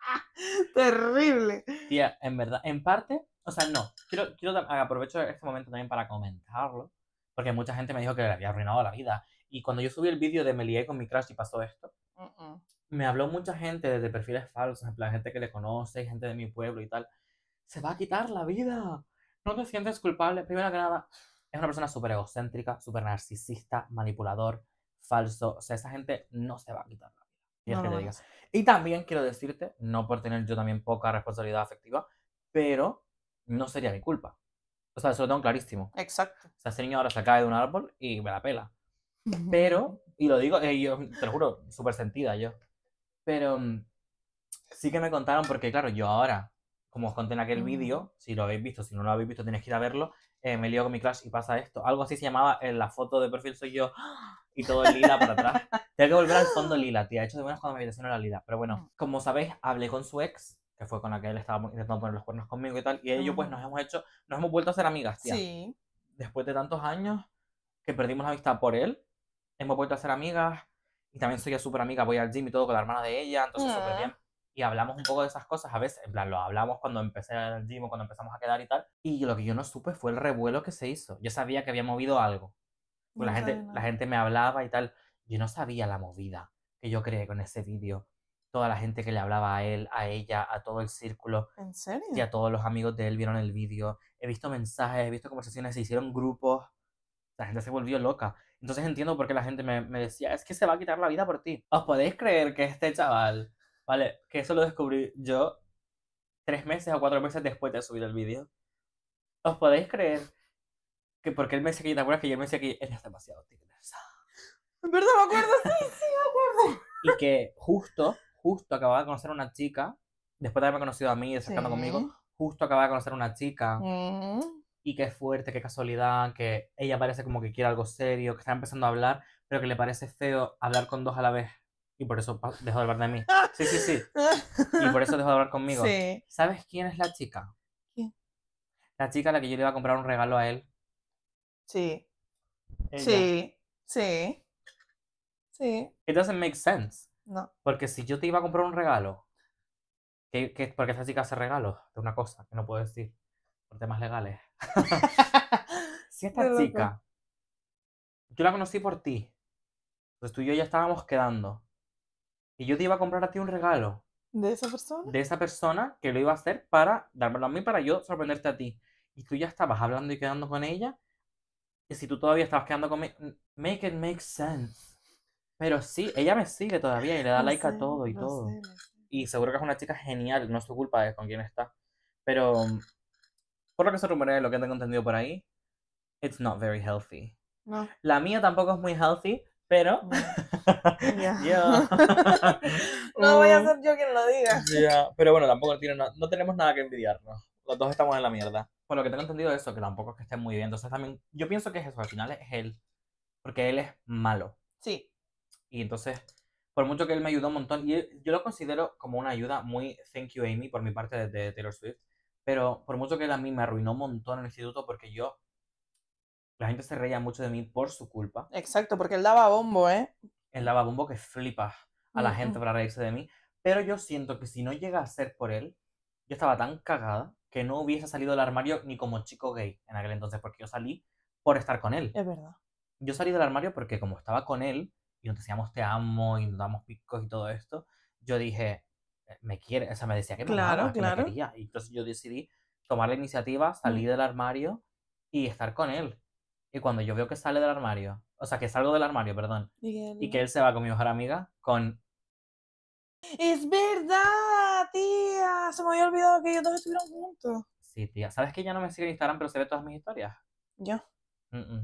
S1: ah, terrible. Tía, en verdad, en parte, o sea, no. Quiero, quiero aprovecho este momento también para comentarlo, porque mucha gente me dijo que le había arruinado la vida. Y cuando yo subí el vídeo de me lié con mi crush y pasó esto, me habló mucha gente desde perfiles falsos, en gente que le conoce, gente de mi pueblo y tal. Se va a quitar la vida. No te sientes culpable. Primero que nada, es una persona súper egocéntrica, súper narcisista, manipulador, falso. O sea, esa gente no se va a quitar la vida. Y, es que te digas. y también quiero decirte, no por tener yo también poca responsabilidad afectiva, pero no sería mi culpa. O sea, eso lo tengo clarísimo. Exacto. O sea, ese niño ahora se cae de un árbol y me la pela. Pero, y lo digo, eh, yo, te lo juro, súper sentida yo. Pero mm, sí que me contaron, porque claro, yo ahora, como os conté en aquel vídeo, si lo habéis visto, si no lo habéis visto, tenéis que ir a verlo. Eh, me lío con mi Clash y pasa esto. Algo así se llamaba en eh, la foto de perfil soy yo y todo el lila para atrás. Tengo que volver al fondo lila, tía. He hecho de menos cuando me habitación era lila. Pero bueno, mm. como sabéis, hablé con su ex, que fue con la que él estaba intentando poner los cuernos conmigo y tal. Y ellos, pues, mm. nos hemos hecho, nos hemos vuelto a ser amigas, tía. Sí. Después de tantos años que perdimos la amistad por él, hemos vuelto a ser amigas también soy súper amiga, voy al gym y todo con la hermana de ella, entonces súper ah. bien. Y hablamos un poco de esas cosas, a veces, en plan, lo hablamos cuando empecé al gym o cuando empezamos a quedar y tal. Y lo que yo no supe fue el revuelo que se hizo. Yo sabía que había movido algo.
S2: Pues la, gente, la
S1: gente me hablaba y tal. Yo no sabía la movida que yo creé con ese vídeo. Toda la gente que le hablaba a él, a ella, a todo el círculo. ¿En serio? Y a todos los amigos de él vieron el vídeo. He visto mensajes, he visto conversaciones, se hicieron grupos. La gente se volvió loca. Entonces entiendo por qué la gente me, decía, es que se va a quitar la vida por ti. ¿Os podéis creer que este chaval, vale, que eso lo descubrí yo tres meses o cuatro meses después de subir el vídeo? ¿Os podéis creer que porque él me decía que, ¿te acuerdas que yo me decía que eres demasiado tigre?
S2: En verdad me acuerdo, sí, sí, me acuerdo.
S1: Y que justo, justo acababa de conocer a una chica, después de haberme conocido a mí y de estar conmigo, justo acababa de conocer a una chica
S2: mm
S1: y qué fuerte, qué casualidad, que ella parece como que quiere algo serio, que está empezando a hablar, pero que le parece feo hablar con dos a la vez. Y por eso dejó de hablar de mí. Sí, sí, sí. Y por eso dejó de hablar conmigo. ¿Sabes quién es la chica? ¿Quién? La chica a la que yo le iba a comprar un regalo a él. Sí. Sí,
S2: sí. Sí.
S1: It doesn't make sense. No. Porque si yo te iba a comprar un regalo, que, qué porque esa chica hace regalos de una cosa que no puedo decir por temas legales. si esta chica, yo la conocí por ti. Pues tú y yo ya estábamos quedando. Y yo te iba a comprar a ti un regalo.
S2: ¿De esa persona? De
S1: esa persona que lo iba a hacer para dármelo a mí, para yo sorprenderte a ti. Y tú ya estabas hablando y quedando con ella. Y si tú todavía estabas quedando conmigo, make it make sense. Pero sí, ella me sigue todavía y le da like a todo y todo. Y seguro que es una chica genial, no es tu culpa de con quién está. Pero por lo que se rumorea lo que tengo entendido por ahí, it's not very healthy. La mía tampoco es muy healthy, pero no
S2: voy a uh. ser yo quien lo diga.
S1: Pero bueno, tampoco tiene no, no tenemos nada que envidiarnos. Los dos estamos en la mierda. Por lo que tengo entendido eso, que tampoco es que esté muy bien. Entonces también, yo pienso que eso, al final es él. Porque él es malo. Sí. Y entonces, por mucho que él me ayudó un montón, y yo lo considero como una ayuda muy thank you Amy por mi parte de, de Taylor Swift. Pero por mucho que él a mí me arruinó un montón en el instituto porque yo... La gente se reía mucho de mí por su culpa.
S2: Exacto, porque él daba bombo, ¿eh?
S1: Él daba bombo que flipa a la gente para reírse de mí. Pero yo siento que si no llega a ser por él, yo estaba tan cagada que no hubiese salido del armario ni como chico gay en aquel entonces, porque yo salí por estar con él. Es verdad. Yo salí del armario porque como estaba con él y nos decíamos te amo y nos damos picos y todo esto, yo dije, eh, me quiere, o sea, me decía que me claro, quería. Y entonces yo decidí tomar la iniciativa, salir mm. del armario y estar con él. Y cuando yo veo que sale del armario, o sea, que salgo del armario, perdón,
S2: y que
S1: él se va con mi mejor amiga, con...
S2: Es verdad, tía, se me había olvidado que ellos dos estuvieron juntos.
S1: Sí, tía, ¿sabes que ya no me sigue en Instagram, pero se ve todas mis historias?
S2: Yo.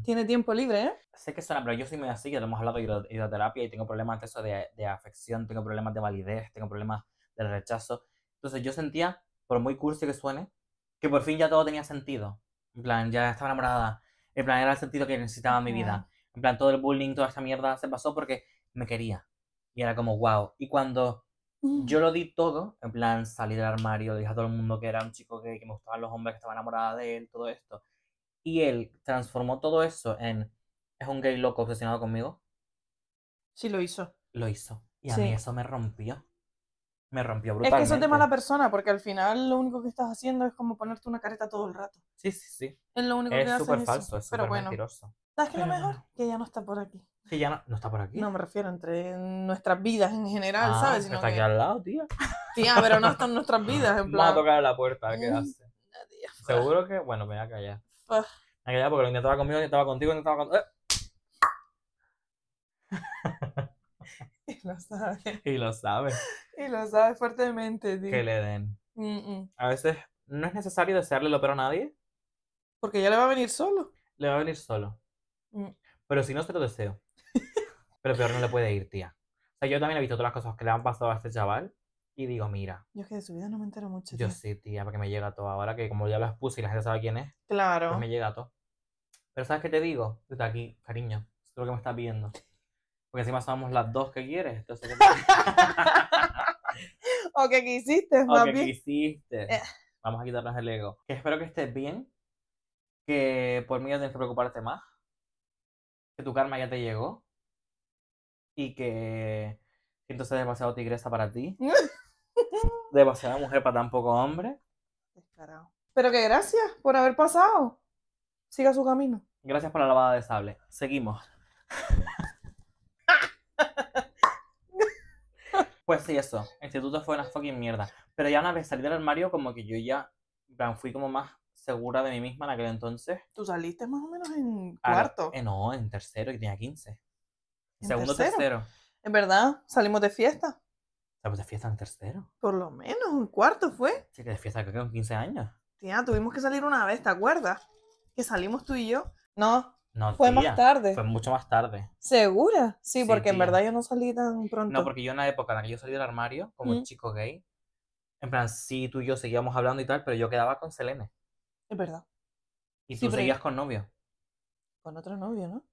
S2: Tiene tiempo libre, ¿eh?
S1: Sé que suena, pero yo soy me así, ya hemos hablado de hidroterapia y tengo problemas de eso de, de afección, tengo problemas de validez, tengo problemas del rechazo. Entonces yo sentía, por muy cursi que suene, que por fin ya todo tenía sentido. En plan, ya estaba enamorada. En plan, era el sentido que necesitaba mi vida. En plan, todo el bullying, toda esta mierda se pasó porque me quería. Y era como, wow. Y cuando yo mm. lo di todo, en plan, salí del armario, dije a todo el mundo que era un chico que, que me gustaban los hombres, que estaba enamorada de él, todo esto. Y él transformó todo eso en, es un gay loco obsesionado conmigo. Sí, lo hizo. Lo hizo. Y a mí eso me rompió me rompió Es que eso es de mala
S2: persona, porque al final lo único que estás haciendo es como ponerte una careta todo el rato.
S1: Sí, sí, sí. Es lo único es que súper falso, es súper bueno, mentiroso.
S2: ¿Sabes qué es lo mejor? Que ya no está por aquí.
S1: Que ya no, está por aquí. No, me
S2: refiero entre nuestras vidas en general, ah, ¿sabes? Sino está aquí al lado, tía. Ah,
S1: tía, pero no están
S2: nuestras vidas, en plan. Va a
S1: tocar la puerta, ¿qué quedarse mm, Seguro que, bueno, me voy a callar. me voy a callar porque lo intentaba conmigo, lo intentaba contigo, lo intentaba con... ¡Eh! Y lo sabe. Y lo sabe.
S2: Y lo sabe fuertemente. tío. Que le den.
S1: A veces no es necesario desearle lo peor a nadie. Porque ya le va a venir solo. Le va a venir solo. Mm. Pero si no, se lo deseo. Pero peor no le puede ir, tía. O sea, yo también he visto todas las cosas que le han pasado a este chaval. Y digo, mira.
S2: Yo es que de su vida no me entero mucho. Yo
S1: sí, tía, porque me llega todo. Ahora que como ya lo expuse y la gente sabe quién es. Pues claro. me llega todo. Pero ¿sabes qué te digo? está aquí, cariño. Es lo que me estás viendo. Porque encima somos las dos que quieres.
S2: o que quisiste, papi. O que
S1: quisiste. Eh. Vamos a quitarnos el ego. Que espero que estés bien. Que por mí ya tienes que preocuparte más. Que tu karma ya te llegó. Y que entonces demasiado tigresa para ti. demasiada mujer para tan poco hombre.
S2: Descarado. Pero que gracias por haber pasado. Siga su camino.
S1: Gracias por la lavada de sable. Seguimos. Pues sí, eso. El instituto fue una fucking mierda. Pero ya una vez salí del armario, como que yo ya plan, fui como más segura de mí misma en aquel entonces. ¿Tú saliste más o menos
S2: en cuarto?
S1: Eh, no, en tercero, que tenía 15. Segundo, tercero? tercero.
S2: En verdad, salimos de fiesta.
S1: Salimos de fiesta en tercero.
S2: Por lo menos, en cuarto fue.
S1: Sí, que de fiesta creo que con 15 años.
S2: Tía, tuvimos que salir una vez, ¿te acuerdas? Que salimos tú y yo. No, fue más tarde. Fue
S1: mucho más tarde.
S2: ¿Segura? Sí, porque en verdad yo no salí tan pronto. No, porque
S1: yo en la época en la que yo salí del armario, como un chico gay, en plan, sí, tú y yo seguíamos hablando y tal, pero yo quedaba con Selene. Es verdad. Y tú seguías con novio.
S2: Con otro novio, ¿no?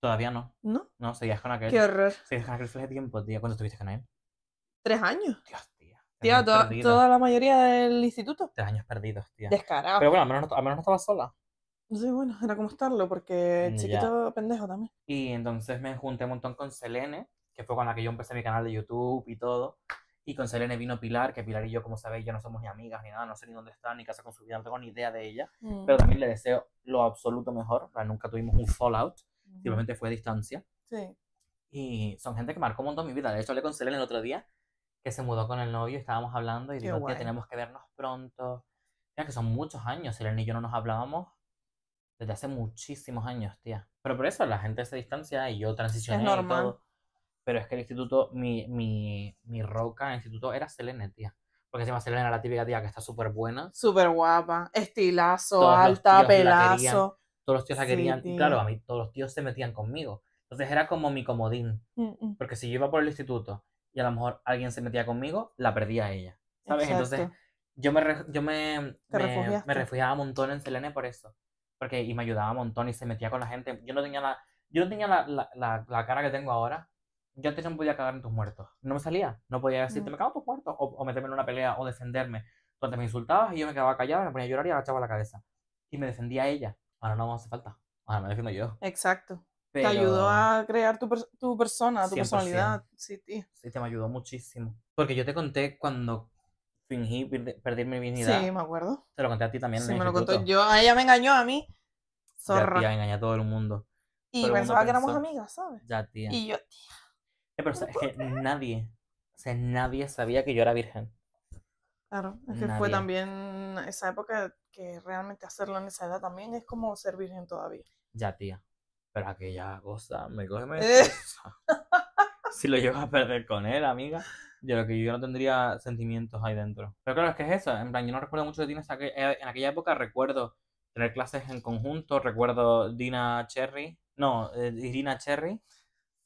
S1: Todavía no. ¿No? No, seguías con aquel. Qué horror. Seguías con aquel tiempo, tía. ¿Cuánto estuviste con él?
S2: Tres años. Dios,
S1: tía. Tía, toda,
S2: la mayoría del instituto.
S1: Tres años perdidos, tía. Descarado. Pero bueno, al menos al menos no estaba sola.
S2: Sí, bueno, era como estarlo, porque mm, chiquito pendejo también.
S1: Y entonces me junté un montón con Selene, que fue con la que yo empecé mi canal de YouTube y todo. Y con Selene vino Pilar, que Pilar y yo, como sabéis, ya no somos ni amigas ni nada, no sé ni dónde está, ni casa con su vida, no tengo ni idea de ella. Mm. Pero también le deseo lo absoluto mejor. nunca tuvimos un fallout, simplemente fue a distancia. Sí. Y son gente que marcó un montón mi vida. De hecho, hablé con Selene el otro día, que se mudó con el novio, estábamos hablando y dijo que tenemos que vernos pronto. Mira que son muchos años, Selene y yo no nos hablábamos desde hace muchísimos años, tía. Pero por eso la gente se distancia y yo transicioné es normal. todo. Pero es que el instituto, mi, mi, mi roca en el instituto era Selene, tía. Porque se llama Selene era la típica tía que está súper buena.
S2: Súper guapa, estilazo, alta, pelazo. todos los tíos la querían. y claro, a mí
S1: todos los tíos se metían conmigo. Entonces era como mi comodín. Porque si yo iba por el instituto y a lo mejor alguien se metía conmigo, la perdía ella. ¿Sabes? Entonces yo me, yo me, me, refugiaba un montón en Selene por eso porque y me ayudaba un montón y se metía con la gente. Yo no tenía la, yo no tenía la, la, la, cara que tengo ahora. Yo antes no podía cagar en tus muertos. No me salía. No podía decirte, me cago en tus muertos. O, meterme en una pelea o defenderme. Cuando me insultabas y yo me quedaba callada, me ponía a llorar y agachaba la cabeza. Y me defendía a ella. Ahora no me hace falta. Ahora me defiendo yo. Exacto. Te ayudó
S2: a crear tu, persona, tu personalidad. Sí, tío.
S1: Sí, te me ayudó muchísimo. Porque yo te conté cuando fingí perder mi virginidad. Sí, me acuerdo. Te lo conté a ti también. Sí, me lo contó
S2: yo. A ella me engañó a mí. Zorra. Ya,
S1: tía, a todo el mundo.
S2: Y pensaba que éramos amigas, ¿sabes? Ya, tía. Y yo,
S1: tía. Eh, pero es que nadie, o sea, nadie sabía que yo era virgen.
S2: Claro, es que fue también esa época que realmente hacerlo en esa edad también es como ser virgen todavía.
S1: Ya, tía. Pero aquella cosa, me coge me eh. Si lo llevas a perder con él, amiga de lo que yo no tendría sentimientos ahí dentro. Pero claro, es que es eso. En plan, yo no recuerdo mucho de Dina eh, en aquella época. Recuerdo tener clases en conjunto. Recuerdo Dina Cherry. No, Dina eh, Cherry.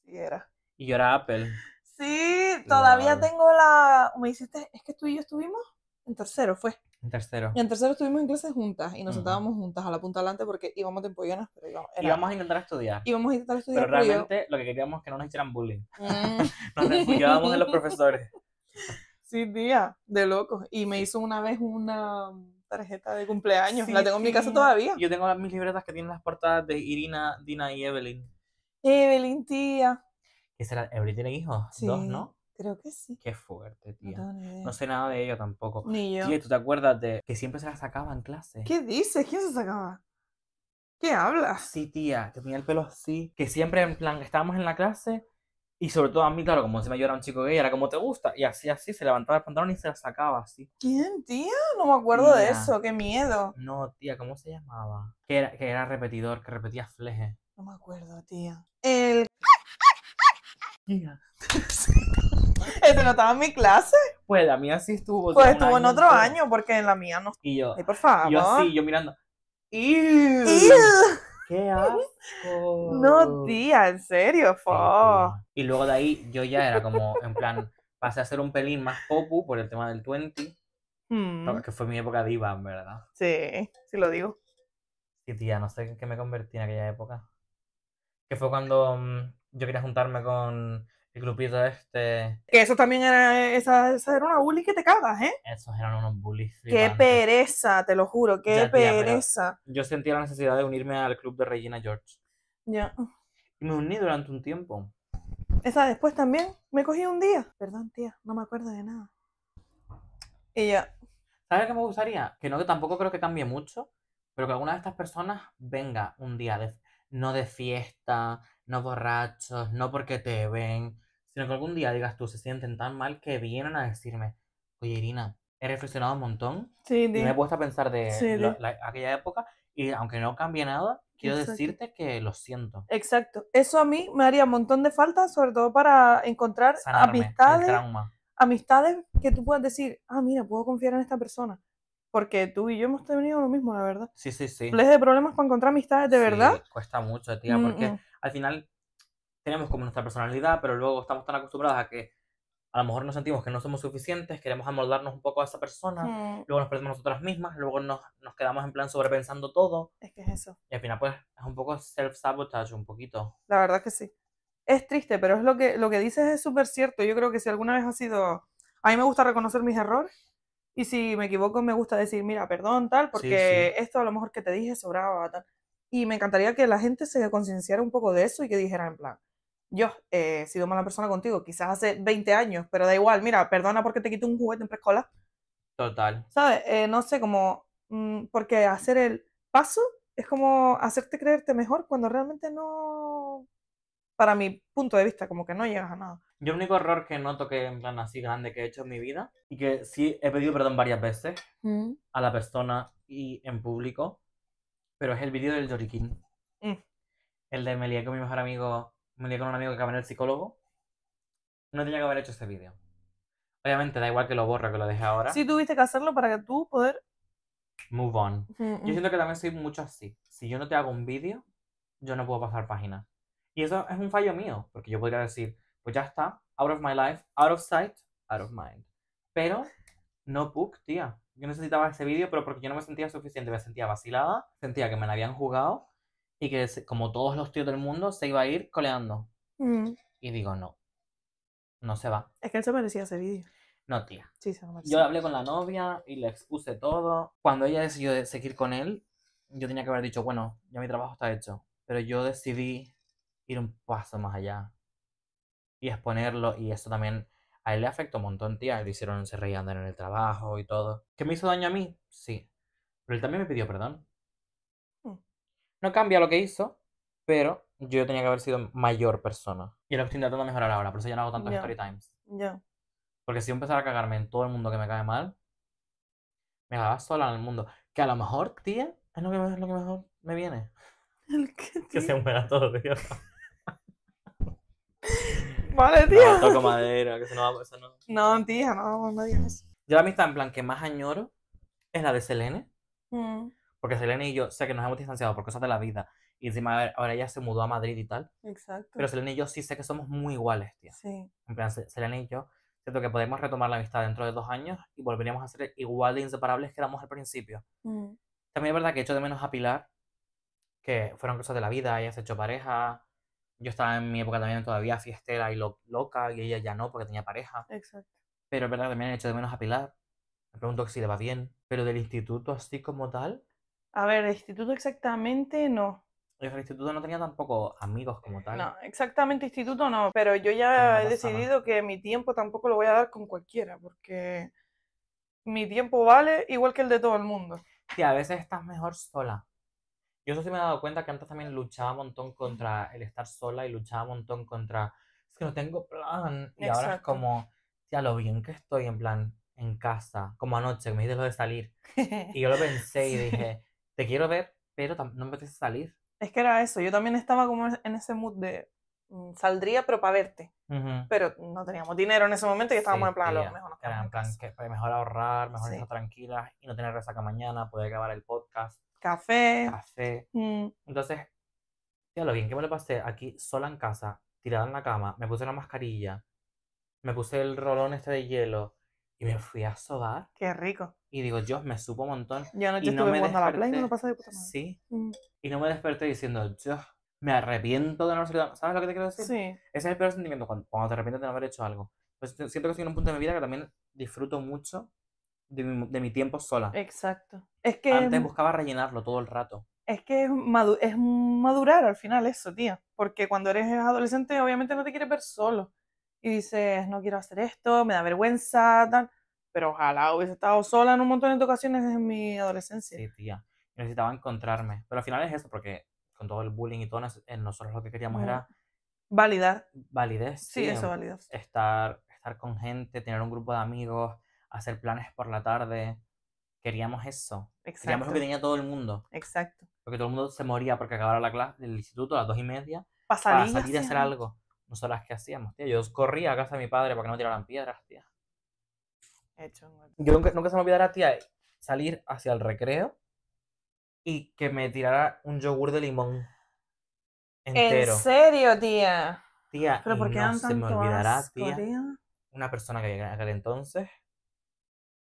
S1: Sí, era. Y yo era Apple.
S2: Sí, todavía tengo la. Me hiciste. Es que tú y yo estuvimos en tercero, fue. En tercero. Y en tercero estuvimos en clases juntas y nos sentábamos juntas a la punta delante porque íbamos de empollonas, pero
S1: íbamos, a intentar estudiar. Íbamos
S2: a intentar estudiar. Pero realmente
S1: lo que queríamos es que no nos hicieran bullying.
S2: Mm. nos refugiábamos de los profesores. Sí, tía, de locos. Y me hizo una vez una tarjeta de cumpleaños. la tengo en mi casa todavía. Yo
S1: tengo mis libretas que tienen las portadas de Irina, Dina y Evelyn.
S2: Evelyn, tía.
S1: ¿Qué será? ¿Evelyn tiene hijos? Dos, ¿no?
S2: Creo que sí.
S1: Qué fuerte, tía. No, sé nada de ello tampoco. Ni yo. Tía, ¿tú te acuerdas de que siempre se la sacaba en clase? ¿Qué
S2: dices? ¿Quién se sacaba?
S1: ¿Qué hablas? Sí, tía, que tenía el pelo así. Que siempre, en plan, estábamos en la clase y sobre todo a mí, claro, como se me era un chico gay, era como te gusta. Y así, así, se levantaba el pantalón y se la sacaba así.
S2: ¿Quién, tía? No me acuerdo de eso, qué miedo. No, tía, ¿cómo se llamaba?
S1: Que era, que era repetidor, que repetía fleje.
S2: No me acuerdo, tía. El... Tía. Este no estaba en mi clase?
S1: Pues la mía sí estuvo. Pues estuvo en otro año,
S2: porque en la mía no. Y yo. Y por favor. Yo sí, yo mirando. ¡Ew! qué asco! No, tía, en serio, Y luego de ahí yo ya
S1: era como, en plan, pasé a ser un pelín más popu por el tema del 20. Hmm. Que fue mi época diva, verdad.
S2: Sí, sí lo digo. Y
S1: tía, no sé en qué me convertí en aquella época. Que fue cuando mm, yo quería juntarme con el grupito este.
S2: Que eso también era, esa, una bully que te cagas, ¿eh?
S1: Esos eran unos bullies. Qué
S2: pereza, te lo juro, qué pereza.
S1: Yo sentía la necesidad de unirme al club de Regina George. Ya. Y me uní durante un tiempo.
S2: Esa después también me cogí un día. Perdón, tía, no me acuerdo de nada.
S1: Y ya. ¿Sabes que me gustaría? Que no, que tampoco creo que cambie mucho, pero que alguna de estas personas venga un día, no de fiesta, no borrachos, no porque te ven, sino que algún día digas tú, se sienten tan mal que vienen a decirme, oye Irina, he reflexionado un montón me he puesto a pensar de, aquella época y aunque no cambie nada, quiero decirte que lo siento.
S2: Exacto, eso a mí me haría un montón de falta, sobre todo para encontrar amistades, amistades que tú puedas decir, ah, mira, puedo confiar en esta persona. Porque tú y yo hemos tenido lo mismo, la verdad. Sí, sí, sí. Les de problemas para encontrar amistades de verdad.
S1: Cuesta mucho, tía, mm, porque mm. al final tenemos como nuestra personalidad, pero luego estamos tan acostumbrados a que a lo mejor nos sentimos que no somos suficientes, queremos amoldarnos un poco a esa persona, luego nos perdemos nosotras mismas, luego nos, quedamos en plan sobrepensando todo. Es que es eso. Y al final, pues, es un poco self-sabotage, un poquito.
S2: La verdad que sí. Es triste, pero es lo que, lo que dices es súper cierto. Yo creo que si alguna vez ha sido... A mí me gusta reconocer mis errores y si me equivoco me gusta decir, mira, perdón, tal, porque esto a lo mejor que te dije sobraba, tal. Y me encantaría que la gente se concienciara un poco de eso y que dijera en plan, yo eh, he sido mala persona contigo, quizás hace 20 años, pero da igual, mira, perdona porque te quité un juguete en preescolar. Total. ¿Sabes? Eh, no sé, como, mm, porque hacer el paso es como hacerte creerte mejor cuando realmente no, para mi punto de vista, como que no llegas a nada.
S1: Yo el único error que noto que en plan así grande que he hecho en mi vida y que sí he pedido perdón varias veces mm. a la persona y en público, pero es el vídeo del joriquín mm. El de Melia con mi mejor amigo me lié con un amigo que acaba venir el psicólogo, no tenía que haber hecho ese vídeo. Obviamente, da igual que lo borra, que lo deje ahora. Sí,
S2: tuviste que hacerlo para que tú poder...
S1: Move on. Yo siento que también soy mucho así. Si yo no te hago un vídeo, yo no puedo pasar páginas. Y eso es un fallo mío, porque yo podría decir, pues ya está, out of my life, out of sight, out of mind. Pero, no book, tía. Yo necesitaba ese vídeo, pero porque yo no me sentía suficiente, me sentía vacilada, sentía que me la habían jugado y que como todos los tíos del mundo se iba a ir coleando. Mm. Y digo, no, no se va.
S2: Es que él se parecía ese vídeo. No, tía. Sí, se yo hablé
S1: con la novia y le expuse todo. Cuando ella decidió seguir con él, yo tenía que haber dicho, bueno, ya mi trabajo está hecho. Pero yo decidí ir un paso más allá y exponerlo. Y eso también a él le afectó un montón, tía. Le hicieron, se reían en el trabajo y todo. ¿Que me hizo daño a mí? Sí. Pero él también me pidió perdón. No cambia lo que hizo, pero yo tenía que haber sido mayor persona. Y lo estoy intentando mejorar ahora, por eso ya no hago tantos yeah. story times. Ya. Porque si yo empezara a cagarme en todo el mundo que me cae mal, me cagaba sola en el mundo. Que a lo mejor, tía, es lo que, es lo que mejor me viene. qué, Que se muera todo, tío. vale, tía. No, toco madera, que se no va a
S2: no. No, tía, no, no digas
S1: Yo la amistad en plan que más añoro es la de Selene. Mm. Porque Selena y yo, sé que nos hemos distanciado por cosas de la vida. Y encima ahora ella se mudó a Madrid y tal.
S2: Exacto. Pero Selena
S1: y yo sí sé que somos muy iguales, tía. Sí. En plan, Selena y yo, siento que podemos retomar la amistad dentro de dos años y volveríamos a ser igual de inseparables que éramos al principio. Mm. También es verdad que he hecho de menos a Pilar, que fueron cosas de la vida, ella se echó pareja. Yo estaba en mi época también todavía fiestera y loca, y ella ya no, porque tenía pareja. Exacto. Pero es verdad que también hecho de menos a Pilar. Me pregunto si le va bien. Pero del instituto así como tal, a ver, el instituto
S2: exactamente no.
S1: el instituto no tenía tampoco amigos como
S2: tal. No, exactamente instituto no, pero yo ya he decidido que mi tiempo tampoco lo voy a dar con cualquiera, porque mi tiempo vale igual que el de todo el mundo.
S1: Sí, a veces estás mejor sola. Yo eso sí me he dado cuenta que antes también luchaba un montón contra el estar sola y luchaba un montón contra, es que no tengo plan. Y ahora es como, ya lo bien que estoy en plan en casa, como anoche, que me hice lo de salir. Y yo lo pensé y dije, te quiero ver, pero no me apetece salir.
S2: Es que era eso, yo también estaba como en ese mood de mm, saldría pero para verte. Pero no teníamos dinero en ese momento y estábamos en plan, lo mejor en
S1: plan pues, mejor ahorrar, mejor estar tranquila y no tener resaca mañana, poder grabar el podcast. Café. Café. Mm. Entonces, ya lo bien que me lo pasé aquí sola en casa, tirada en la cama, me puse la mascarilla, me puse el rolón este de hielo y me fui a sobar. Qué rico. Y digo, Dios, me supo un montón. anoche y no me a la y no lo de puta madre. Sí. Mm. Y no me desperté diciendo, yo me arrepiento de no haber salido. ¿Sabes lo que te quiero decir? Sí. Ese es el peor sentimiento, cuando, te arrepientes de no haber hecho algo. Pues siento que estoy en un punto de mi vida que también disfruto mucho de mi, tiempo sola. Exacto. Es que... Antes buscaba rellenarlo todo el rato.
S2: Es que es, es madurar al final eso, tía. Porque cuando eres adolescente, obviamente no te quieres ver solo. Y dices, no quiero hacer esto, me da vergüenza, tal pero ojalá hubiese estado sola en un montón de ocasiones en mi adolescencia. Sí, tía.
S1: necesitaba encontrarme. Pero al final es eso, porque con todo el bullying y todo, nosotros lo que queríamos era... Validar. Validez. Sí, eso, em, validez. Estar, estar con gente, tener un grupo de amigos, hacer planes por la tarde. Queríamos eso. Exacto. Queríamos lo que tenía todo el mundo. Exacto. Porque todo el mundo se moría porque acabara la clase del instituto a las dos y media. Pasar. para salir a hacer algo. Nosotras, ¿qué hacíamos, tía? Yo corría a casa de mi padre para que no tiraran piedras, tía. Yo nunca, se me olvidará, tía, salir hacia el recreo y que me tirara un yogur de limón entero. ¿En
S2: serio, tía? Tía, ¿Pero por qué no se me olvidará, tía,
S1: Una persona que llega aquel entonces,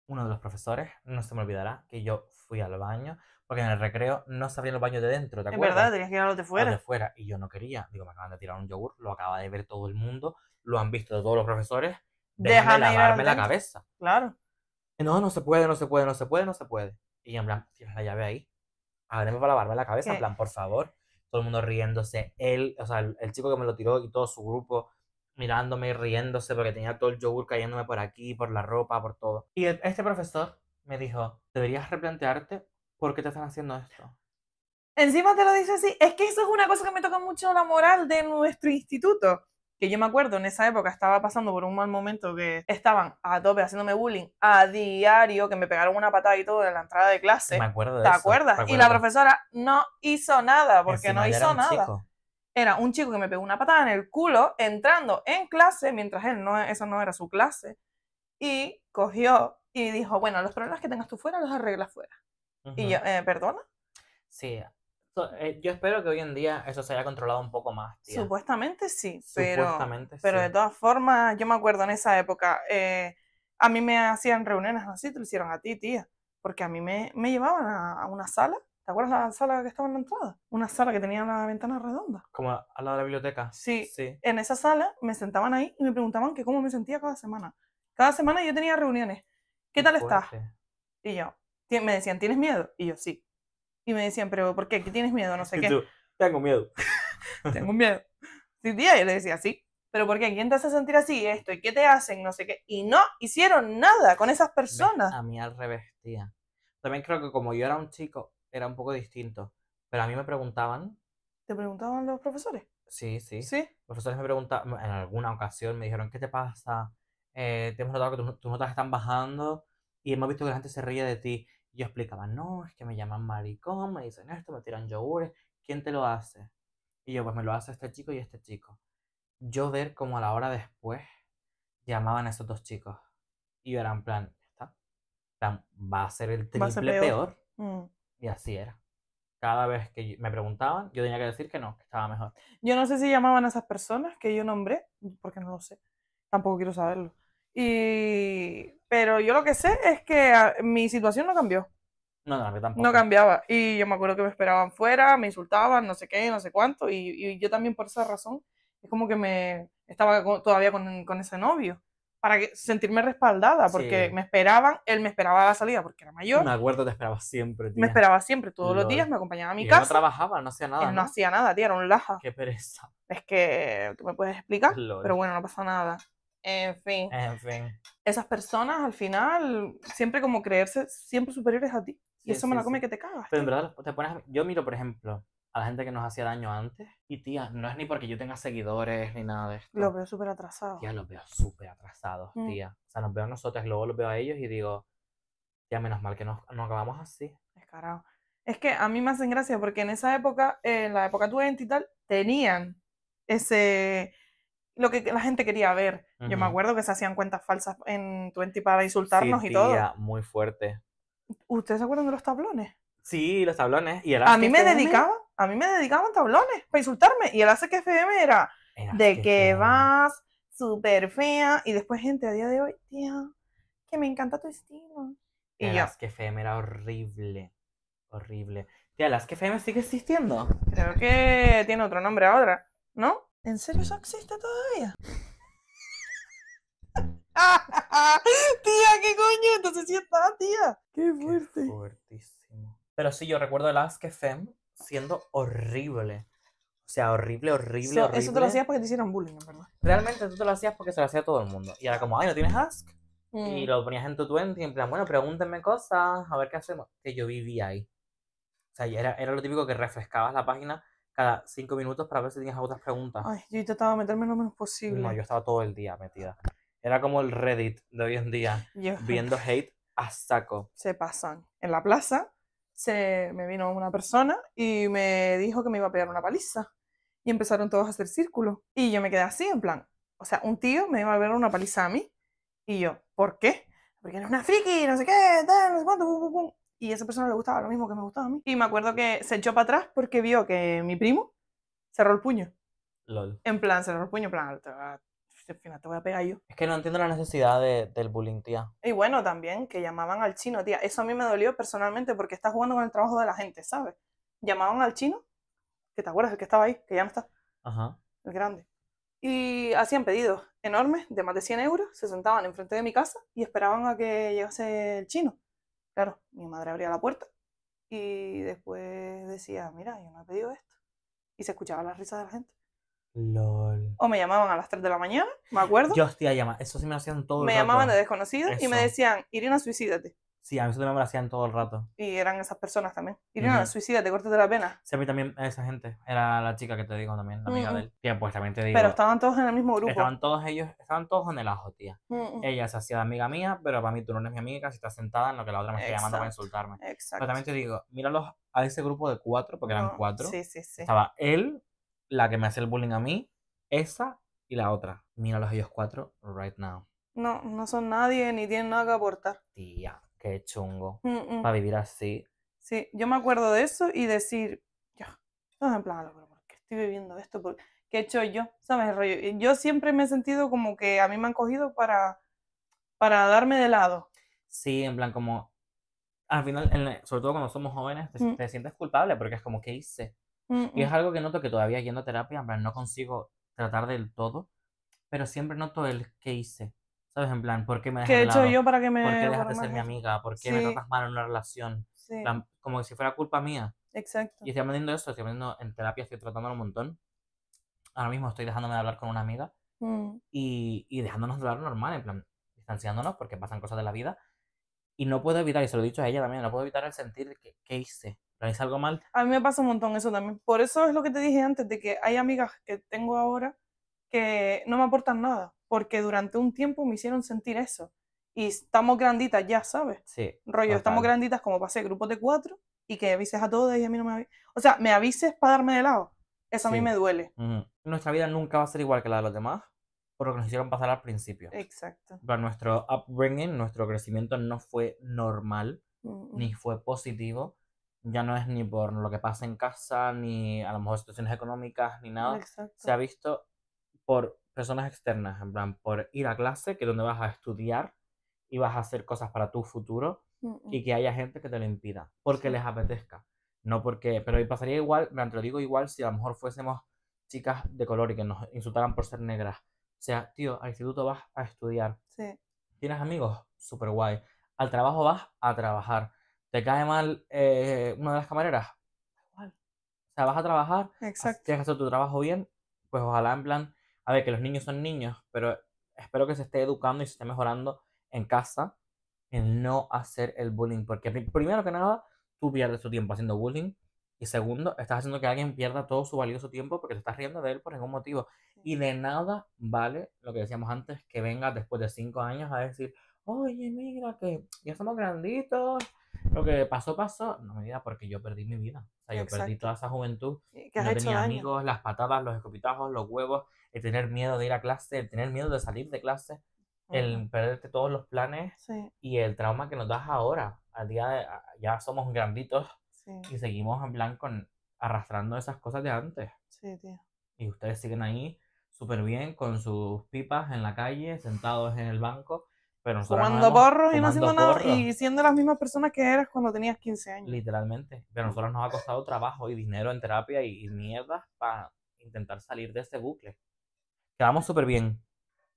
S1: uno de los profesores, no se me olvidará que yo fui al baño, porque en el recreo no sabían los baños de dentro, ¿te acuerdas? Es verdad, tenías que ir a los de fuera. de fuera, y yo no quería. Digo, me acaban de tirar un yogur, lo acaba de ver todo el mundo, lo han visto todos los profesores, déjame, lavarme la cabeza. Claro. No, no se puede, no se puede, no se puede, no se puede. Y en plan, tienes la llave ahí. Ábreme para lavarme la cabeza, en plan, por favor. Todo el mundo riéndose. Él, o sea, el, chico que me lo tiró y todo su grupo mirándome y riéndose porque tenía todo el yogur cayéndome por aquí, por la ropa, por todo. Y e, este profesor me dijo, deberías replantearte por qué te
S2: están haciendo esto. Encima te lo dice así, es que eso es una cosa que me toca mucho la moral de nuestro instituto que yo me acuerdo en esa época estaba pasando por un mal momento que estaban a tope haciéndome bullying a diario, que me pegaron una patada y todo en la entrada de clase. Me acuerdo de ¿Te acuerdas? Y la profesora no hizo nada, porque no hizo nada. Era un chico que me pegó una patada en el culo entrando en clase, mientras él no, eso no era su clase, y cogió y dijo, bueno, los problemas que tengas tú fuera los arreglas fuera. Y yo, eh, ¿perdona?
S1: Sí, eh, yo espero que hoy en día eso se haya controlado un poco más. Tía.
S2: Supuestamente sí, pero, pero de todas formas, yo me acuerdo en esa época, eh, a mí me hacían reuniones así, te lo hicieron a ti, tía, porque a mí me, me llevaban a, una sala. ¿Te acuerdas la sala que estaba en la entrada? Una sala que tenía una ventana redonda.
S1: Como al lado de la biblioteca.
S2: Sí, En esa sala me sentaban ahí y me preguntaban que cómo me sentía cada semana. Cada semana yo tenía reuniones. ¿Qué tal estás? Y yo, me decían, ¿tienes miedo? Y yo, sí. Y me decían, pero ¿por qué? ¿Qué tienes miedo? No sé qué.
S1: tengo miedo. tengo
S2: miedo. Y yo le decía, sí, pero ¿por qué? ¿Quién te hace sentir así? Esto, ¿y qué te hacen? No sé qué. Y no hicieron nada con esas personas. A
S1: mí al revés, tía. También creo que como yo era un chico, era un poco distinto. Pero a mí me preguntaban.
S2: ¿Te preguntaban los profesores?
S1: Sí, sí. Sí. Los profesores me preguntaban, en alguna ocasión me dijeron, ¿qué te pasa? Eh, te hemos notado que tus notas están bajando y hemos visto que la gente se ríe de ti yo explicaba, no, es que me llaman maricón, me dicen esto, me tiran yogures, ¿quién te lo hace? Y yo, pues me lo hace este chico y este chico. Yo ver como a la hora después llamaban a esos dos chicos. Y yo era en plan, está, va a ser el triple peor. Mm. Y así era. Cada vez que me preguntaban, yo tenía que decir que no, que estaba mejor.
S2: Yo no sé si llamaban a esas personas que yo nombré, porque no lo sé. Tampoco quiero saberlo. Y, pero yo lo que sé es que ah, mi situación no cambió.
S1: No, no, tampoco. No
S2: cambiaba. Y yo me acuerdo que me esperaban fuera, me insultaban, no sé qué, no sé cuánto. Y, yo también por esa razón, es como que me estaba todavía con, con, ese novio. Para que, sentirme respaldada, porque me esperaban, él me esperaba a la salida porque era mayor. Me acuerdo, te esperaba siempre, tía. Me esperaba siempre, todos los días, me acompañaba a mi casa. no trabajaba, no hacía nada. ¿no? hacía nada, tía, era un laja. Qué pereza. Es que, me puedes explicar? Pero bueno, no pasa nada. En fin. En fin. Esas personas al final siempre como creerse siempre superiores a ti. y eso me la come que te cagas. Pero en
S1: verdad te yo miro, por ejemplo, a la gente que nos hacía daño antes. Y tía, no es ni porque yo tenga seguidores ni nada de esto.
S2: Los veo súper atrasados. Tía,
S1: los veo súper atrasados, mm. tía. O sea, los veo a nosotros, luego los veo a ellos y digo, ya menos mal que no acabamos así.
S2: Es que a mí me hacen gracia porque en esa época, en la época tu y tal, tenían ese, lo que la gente quería ver. Yo me acuerdo que se hacían cuentas falsas en Twenty para insultarnos sí, y tía,
S1: muy fuerte.
S2: ¿Ustedes se acuerdan de los tablones?
S1: Sí, los tablones. ¿Y a mí me dedicaban,
S2: a mí me dedicaban tablones para insultarme. Y el hace que era, de que, vas, súper fea. Y después, gente, a día de hoy, tía, que me encanta tu estilo.
S1: Y el que era horrible. Horrible. Tía, las que sigue existiendo. Creo que tiene otro nombre ahora,
S2: ¿no? ¿En serio eso existe todavía? tía, ¿qué coño? Entonces sí está, tía. Qué fuerte.
S1: fuertísimo. Pero sí, yo recuerdo el Ask fem siendo horrible. O sea, horrible, horrible, horrible. Eso te lo hacías
S2: porque te hicieron bullying, verdad. Realmente
S1: tú te lo hacías porque se lo hacía todo el mundo. Y era como, ay, ¿no tienes Ask? Y mm. lo ponías en tu 20 en plan, bueno, pregúntenme cosas, a ver qué hacemos. Que yo vivía ahí. O sea, era, era lo típico que refrescabas la página cada cinco minutos para ver si tenías otras preguntas. Ay,
S2: yo intentaba meterme lo menos posible. No, yo
S1: estaba todo el día metida. Era como el Reddit de hoy en día, viendo hate a saco.
S2: Se pasan. En la plaza se me vino una persona y me dijo que me iba a pegar una paliza. Y empezaron todos a hacer círculo. Y yo me quedé así, en plan, o sea, un tío me iba a pegar una paliza a mí. Y yo, ¿por qué? Porque era una friki, no sé qué, no sé cuánto, Y a esa persona le gustaba lo mismo que me gustaba a mí. Y me acuerdo que se echó para atrás porque vio que mi primo cerró el puño. Lol. En plan, cerró el puño, en plan, al final te voy a pegar yo.
S1: Es que no entiendo la necesidad del bullying, tía.
S2: Y bueno, también que llamaban al chino, tía. Eso a mí me dolió personalmente porque estás jugando con el trabajo de la gente, ¿sabes? Llamaban al chino, que te acuerdas, el que estaba ahí, que ya no está. Ajá. El grande. Y hacían pedidos enormes de más de 100 euros, se sentaban enfrente de mi casa y esperaban a que llegase el chino. Claro, mi madre abría la puerta y después decía, mira, yo no he pedido esto. Y se escuchaba la risa de la gente. LOL. O me llamaban a las 3 de la mañana, me acuerdo.
S1: Yo hostia llamaba, eso sí me lo hacían
S2: todo me llamaban de desconocido y me decían, Irina, suicídate.
S1: Sí, a mí eso también me lo hacían todo el rato.
S2: Y eran esas personas también. Irina, suicídate, córtate la pena.
S1: Sí, a mí también esa gente, era la chica que te digo también, la amiga de él. pues también te digo, Pero estaban
S2: todos en el mismo grupo. estaban
S1: todos ellos, estaban todos en el ajo, tía. Ella se hacía de amiga mía, pero para mí tú no eres mi amiga si estás sentada en lo que la otra me está llamando para insultarme. Exacto. Pero también te digo, míralos a ese grupo de cuatro, porque eran cuatro. Sí, sí, sí. Estaba él, la que me hace el bullying a mí, esa y la otra. Mira los ellos cuatro right now.
S2: No, no son nadie ni tienen nada que aportar. Tía,
S1: qué chungo. Para vivir así.
S2: Sí, yo me acuerdo de eso y decir, ya, yo en plan, pero ¿por qué estoy viviendo esto? ¿Qué he hecho yo? ¿Sabes, rollo? Yo siempre me he sentido como que a mí me han cogido para, para
S1: darme de lado. Sí, en plan como, al final, sobre todo cuando somos jóvenes, te, mm. sientes culpable porque es como, que hice? Y es algo que noto que todavía yendo a terapia, en plan, no consigo tratar del todo, pero siempre noto el qué hice. ¿Sabes? En plan, ¿por qué me dejas ¿Qué he hecho yo para que me... ¿Por qué dejas de ser mi amiga? ¿Por qué me tratas mal en una relación? como que como si fuera culpa mía. Exacto. Y estoy aprendiendo eso, estoy aprendiendo en terapia, estoy tratando un montón. Ahora mismo estoy dejándome de hablar con una amiga mm. y, y dejándonos de hablar normal, en plan, distanciándonos porque pasan cosas de la vida. Y no puedo evitar, y se lo he dicho a ella también, no puedo evitar el sentir que, que hice es algo mal?
S2: A mí me pasa un montón eso también. Por eso es lo que te dije antes, de que hay amigas que tengo ahora que no me aportan nada, porque durante un tiempo me hicieron sentir eso. Y estamos granditas ya, ¿sabes? Sí. Rollo, estamos granditas como pasé grupos de cuatro y que avises a todas y a mí no me avises. O sea, me avises para darme de lado. Eso a mí me duele.
S1: Nuestra vida nunca va a ser igual que la de los demás por lo que nos hicieron pasar al principio. Exacto. Pero nuestro upbringing, nuestro crecimiento no fue normal, mm, mm. ni fue positivo, ya no es ni por lo que pasa en casa, ni a lo mejor situaciones económicas, ni nada. Se ha visto por personas externas, en plan, por ir a clase, que es donde vas a estudiar y vas a hacer cosas para tu futuro, y que haya gente que te lo impida, porque les apetezca. No porque, pero pasaría igual, me lo digo igual, si a lo mejor fuésemos chicas de color y que nos insultaran por ser negras. O sea, tío, al instituto vas a estudiar. Sí. Tienes amigos, súper guay. Al trabajo vas a trabajar te cae mal eh, una de las camareras,
S2: igual. O
S1: sea, vas a trabajar, Exacto. tienes que hacer tu trabajo bien, pues ojalá en plan, a ver, que los niños son niños, pero espero que se esté educando y se esté mejorando en casa en no hacer el bullying, porque primero que nada, tú pierdes tu tiempo haciendo bullying. Y segundo, estás haciendo que alguien pierda todo su valioso tiempo porque se está riendo de él por ningún motivo. Y de nada vale lo que decíamos antes, que venga después de cinco años a decir, oye, mira, que ya somos granditos, lo que pasó, pasó. No me digas porque yo perdí mi vida. O sea, yo perdí toda esa juventud. Que no tenía amigos, las patadas, los escopitajos, los huevos, el tener miedo de ir a clase, el tener miedo de salir de clase, el perderte todos los planes y el trauma que nos das ahora. Al día ya somos granditos y seguimos en blanco arrastrando esas cosas de antes. Y ustedes siguen ahí súper bien con sus pipas en la calle, sentados en el banco pero porros y no haciendo nada y
S2: siendo las mismas personas que eras cuando tenías 15 años. Literalmente.
S1: Pero a nosotros nos ha costado trabajo y dinero en terapia y, y mierdas para intentar salir de ese bucle. Quedamos súper bien.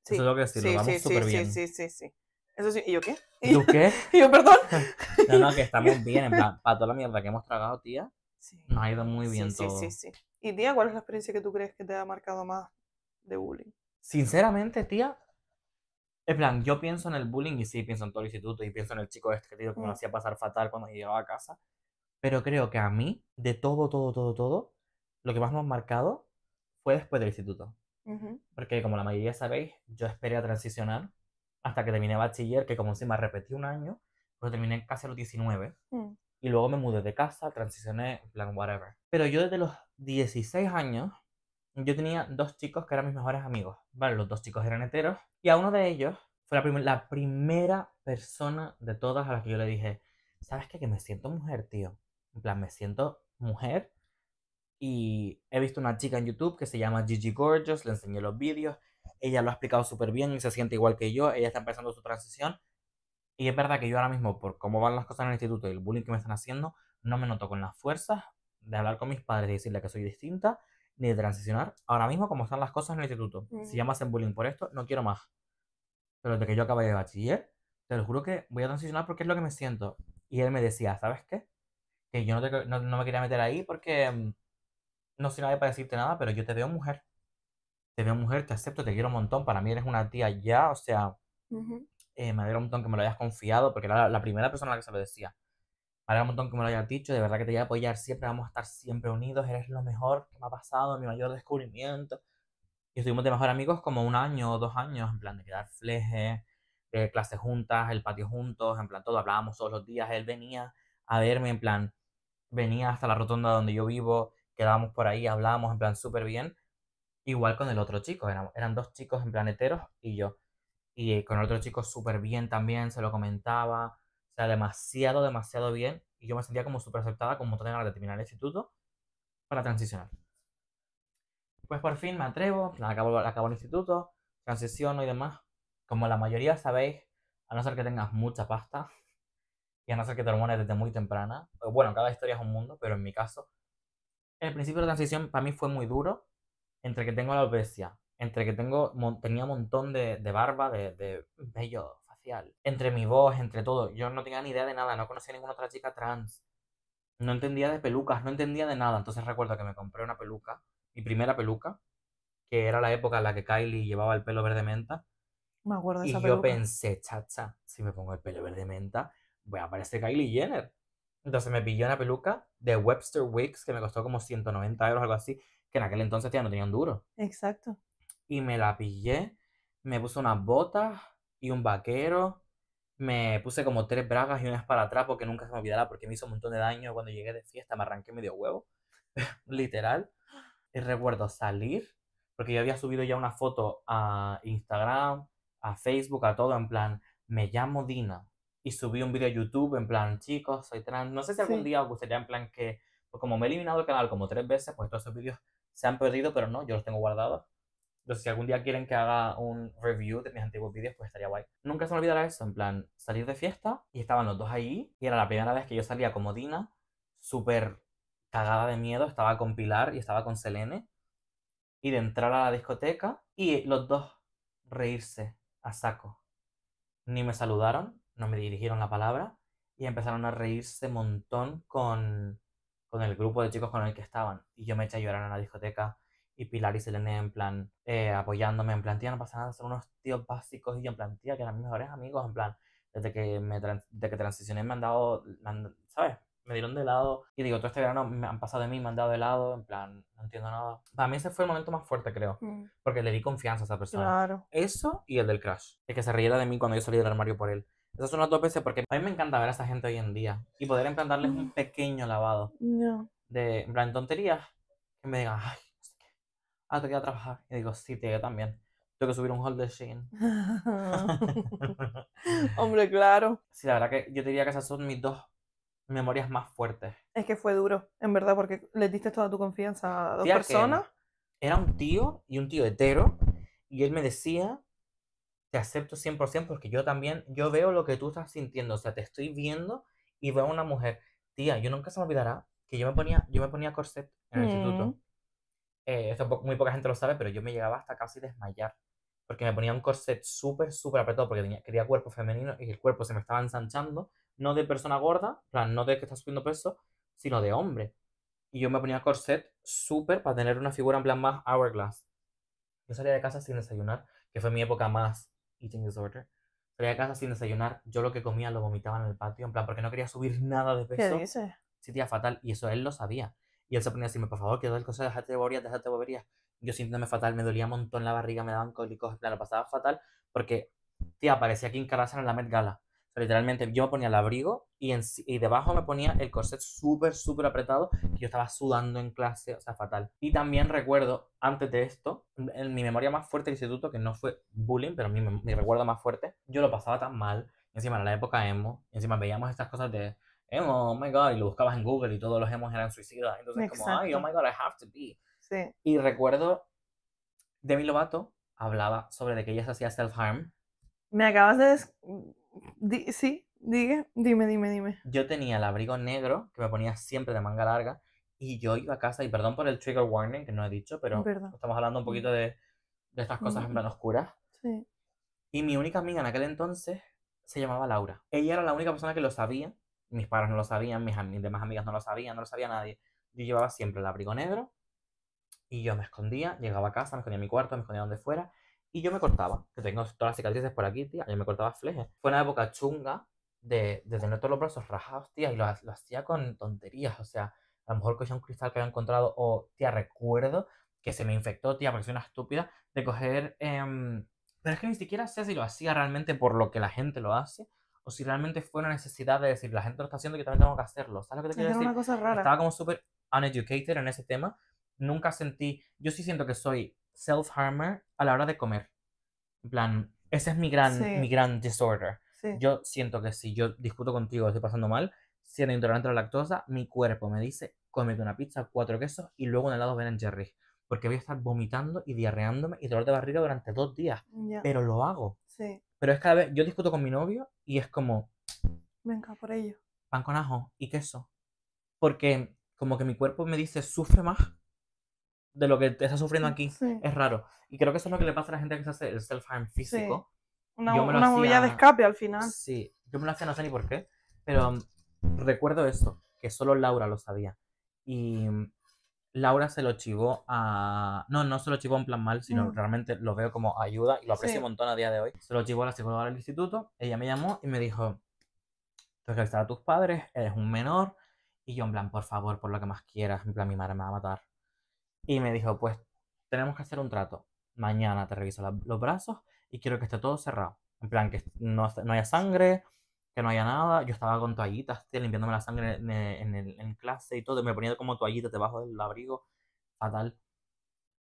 S1: Eso es lo que decir, sí, sí, Sí,
S2: sí, sí, sí. ¿y yo qué? ¿Y tú qué? ¿Y yo, perdón? no, no, que estamos bien,
S1: para toda la mierda que hemos tragado, tía, nos ha ido muy bien todo. Sí,
S2: sí, sí. ¿Y tía, cuál es la experiencia que tú crees que te ha marcado más
S1: de bullying? Sinceramente, tía, es plan, yo pienso en el bullying y sí, pienso en todo el instituto y pienso en el chico este que, tío, que me mm. hacía pasar fatal cuando llegaba a casa. Pero creo que a mí, de todo, todo, todo, todo, lo que más me ha marcado fue después del instituto. Porque como la mayoría sabéis, yo esperé a transicionar hasta que terminé bachiller, que como encima repetí un año, pero pues terminé casi a los 19. Mm. Y luego me mudé de casa, transicioné, plan, whatever. Pero yo desde los 16 años yo tenía dos chicos que eran mis mejores amigos. Vale, los dos chicos eran heteros. Y a uno de ellos fue la, primera persona de todas a la que yo le dije, ¿sabes qué? Que me siento mujer, tío. En plan, me siento mujer. Y he visto una chica en YouTube que se llama Gigi Gorgeous, le enseñé los vídeos. Ella lo ha explicado súper bien y se siente igual que yo. Ella está empezando su transición. Y es verdad que yo ahora mismo, por cómo van las cosas en el instituto y el bullying que me están haciendo, no me noto con las fuerzas de hablar con mis padres y decirle que soy distinta ni de transicionar. Ahora mismo, como están las cosas en el instituto, si ya mm. me hacen bullying por esto, no quiero más. Pero desde que yo acabé de bachiller, te lo juro que voy a transicionar porque es lo que me siento. Y él me decía, ¿sabes qué? Que yo no, te, no, me quería meter ahí porque mm, no soy nadie para decirte nada, pero yo te veo mujer. Te veo mujer, te acepto, te quiero un montón. Para mí eres una tía ya, o sea, eh, me alegra un montón que me lo hayas confiado porque era la, la primera persona a la que se lo decía un montón que me lo hayas dicho, de verdad que te voy a apoyar siempre, vamos a estar siempre unidos, eres lo mejor que me ha pasado, mi mayor descubrimiento. Y estuvimos de mejor amigos como un año o dos años, en plan de quedar fleje, de eh, clases juntas, el patio juntos, en plan todo, hablábamos todos los días, él venía a verme, en plan, venía hasta la rotonda donde yo vivo, quedábamos por ahí, hablábamos, en plan súper bien. Igual con el otro chico, eran, eran dos chicos en planeteros y yo. Y con el otro chico súper bien también, se lo comentaba, o sea, demasiado, demasiado bien. Y yo me sentía como súper aceptada, como tenía ganas de terminar el instituto para transicionar. Pues por fin me atrevo, acabo, el instituto, transiciono y demás. Como la mayoría sabéis, a no ser que tengas mucha pasta y a no ser que te hormones desde muy temprana. Bueno, cada historia es un mundo, pero en mi caso, el principio de transición para mí fue muy duro. Entre que tengo la obesidad, entre que tengo, tenía un montón de, barba, de, de entre mi voz, entre todo. Yo no tenía ni idea de nada, no conocía ninguna otra chica trans. No entendía de pelucas, no entendía de nada. Entonces recuerdo que me compré una peluca, mi primera peluca, que era la época en la que Kylie llevaba el pelo verde menta.
S2: Me acuerdo de esa Y yo pensé,
S1: chacha, si me pongo el pelo verde menta, voy a aparecer Kylie Jenner. Entonces me pillé una peluca de Webster Wigs que me costó como 190 euros, algo así, que en aquel entonces ya no tenía un duro.
S2: Exacto.
S1: Y me la pillé, me puse unas botas, y un vaquero. Me puse como tres bragas y unas para atrás porque nunca se me olvidará porque me hizo un montón de daño cuando llegué de fiesta, me arranqué medio huevo, literal. Y recuerdo salir, porque yo había subido ya una foto a Instagram, a Facebook, a todo, en plan, me llamo Dina. Y subí un vídeo a YouTube en plan, chicos, soy trans. No sé si algún día os gustaría en plan que, pues, como me he eliminado el canal como tres veces, pues todos esos vídeos se han perdido, pero no, yo los tengo guardados. Entonces, si algún día quieren que haga un review de mis antiguos vídeos, pues estaría guay. Nunca se me olvidará eso, en plan, salir de fiesta y estaban los dos ahí y era la primera vez que yo salía como Dina, súper cagada de miedo, estaba con Pilar y estaba con Selene y de entrar a la discoteca y los dos reírse a saco. Ni me saludaron, no me dirigieron la palabra y empezaron a reírse montón con, con el grupo de chicos con el que estaban. Y yo me eché a llorar en la discoteca y Pilar y Selene en plan eh, apoyándome, en plan, tía, no pasa nada, son unos tíos básicos y yo en plan, tía, que eran mis mejores amigos, en plan, desde que, me que transicioné me han dado, ¿sabes? Me dieron de lado y digo, todo este verano me han pasado de mí, me han dado de lado, en plan, no entiendo nada. Para mí ese fue el momento más fuerte, creo, mm. porque le di confianza a esa persona. Claro. Eso y el del crash, de que se riera de mí cuando yo salí del armario por él. eso son las dos veces porque a mí me encanta ver a esa gente hoy en día y poder implantarles un mm. pequeño lavado. No. De, en plan, tonterías que me digan, ay, ah, ¿te que a trabajar. Y digo, sí, tío, yo también. Tengo que subir un hall de Shein. Hombre, claro. Sí, la verdad que yo diría que esas son mis dos memorias más fuertes.
S2: Es que fue duro, en verdad, porque le diste toda tu confianza a dos personas.
S1: Era un tío y un tío hetero, y él me decía, te acepto 100% porque yo también, yo veo lo que tú estás sintiendo, o sea, te estoy viendo y veo a una mujer. Tía, yo nunca se me olvidará que yo me ponía, yo me ponía corset en el instituto. Mm. Eh, esto muy poca gente lo sabe, pero yo me llegaba hasta casi desmayar. Porque me ponía un corset súper, súper apretado, porque tenía, quería cuerpo femenino y el cuerpo se me estaba ensanchando. No de persona gorda, plan, no de que está subiendo peso, sino de hombre. Y yo me ponía corset súper para tener una figura en plan más hourglass. Yo salía de casa sin desayunar, que fue mi época más eating disorder. Salía de casa sin desayunar, yo lo que comía lo vomitaba en el patio, en plan, porque no quería subir nada de peso. ¿Qué Sí, fatal. Y eso él lo sabía. Y él se ponía a decirme, por favor, que el cosa, déjate de boberías, déjate de boberías. Yo sintiéndome fatal, me dolía un montón la barriga, me daban cólicos, lo pasaba fatal, porque, tía, parecía que Kardashian en la Met Gala. literalmente, yo me ponía el abrigo y, en, y debajo me ponía el corset súper, súper apretado, que yo estaba sudando en clase, o sea, fatal. Y también recuerdo, antes de esto, en mi memoria más fuerte del instituto, que no fue bullying, pero mi, recuerdo más fuerte, yo lo pasaba tan mal. Encima en la época emo, encima veíamos estas cosas de oh my god, y lo buscabas en Google y todos los emos eran suicidas. Entonces, como, ay, oh my
S2: god, I have to be. Sí.
S1: Y recuerdo, Demi Lovato hablaba sobre de que ella se hacía self-harm.
S2: Me acabas de. sí, dime, dime, dime.
S1: Yo tenía el abrigo negro que me ponía siempre de manga larga y yo iba a casa, y perdón por el trigger warning que no he dicho, pero estamos hablando un poquito de, de estas cosas en plan oscuras. Sí. Y mi única amiga en aquel entonces se llamaba Laura. Ella era la única persona que lo sabía mis padres no lo sabían, mis, demás amigas no lo sabían, no lo sabía nadie. Yo llevaba siempre el abrigo negro y yo me escondía, llegaba a casa, me escondía en mi cuarto, me escondía donde fuera y yo me cortaba. Que tengo todas las cicatrices por aquí, tía. Yo me cortaba flejes. Fue una época chunga de, de tener todos los brazos rajados, tía, y lo, hacía con tonterías. O sea, a lo mejor cogía un cristal que había encontrado, o, tía, recuerdo que se me infectó, tía, porque soy una estúpida, de coger. Em, pero es que ni siquiera sé si lo hacía realmente por lo que la gente lo hace, o si realmente fue una necesidad de decir, la gente lo está haciendo que también tengo que hacerlo. ¿Sabes lo que te quiero decir? Una cosa rara. Estaba como súper uneducated en ese tema. Nunca sentí, yo sí siento que soy self-harmer a la hora de comer. En plan, ese es mi gran, mi gran disorder. Yo siento que si yo discuto contigo, estoy pasando mal, siendo intolerante a la lactosa, mi cuerpo me dice, cómete una pizza, cuatro quesos y luego un helado Ben Jerry. Porque voy a estar vomitando y diarreándome y dolor de barriga durante dos días. Pero lo hago. Sí. Pero es cada vez, yo discuto con mi novio y es como...
S2: Venga, por ello.
S1: Pan con ajo y queso. Porque como que mi cuerpo me dice, sufre más de lo que te está sufriendo mm, aquí. Es raro. Y creo que eso es lo que le pasa a la gente que se hace el self-harm físico. Una, una de escape al final. Sí, yo me lo hacía, no sé ni por qué, pero mm, recuerdo eso, que solo Laura lo sabía. Y mm, Laura se lo chivó a. No, no se lo chivó en plan mal, sino mm. realmente lo veo como ayuda y lo aprecio un montón a día de hoy. Se lo chivó a la psicóloga del instituto. Ella me llamó y me dijo: Tienes que avisar a tus padres, eres un menor. Y yo, en plan, por favor, por lo que más quieras. En plan, mi madre me va a matar. Y me dijo: Pues tenemos que hacer un trato. Mañana te reviso los brazos y quiero que esté todo cerrado. En plan, que no, no haya sangre, que no haya nada. Yo estaba con toallitas, limpiándome la sangre en, eh, en, en, clase y todo. Me ponía como toallitas debajo del abrigo. Fatal.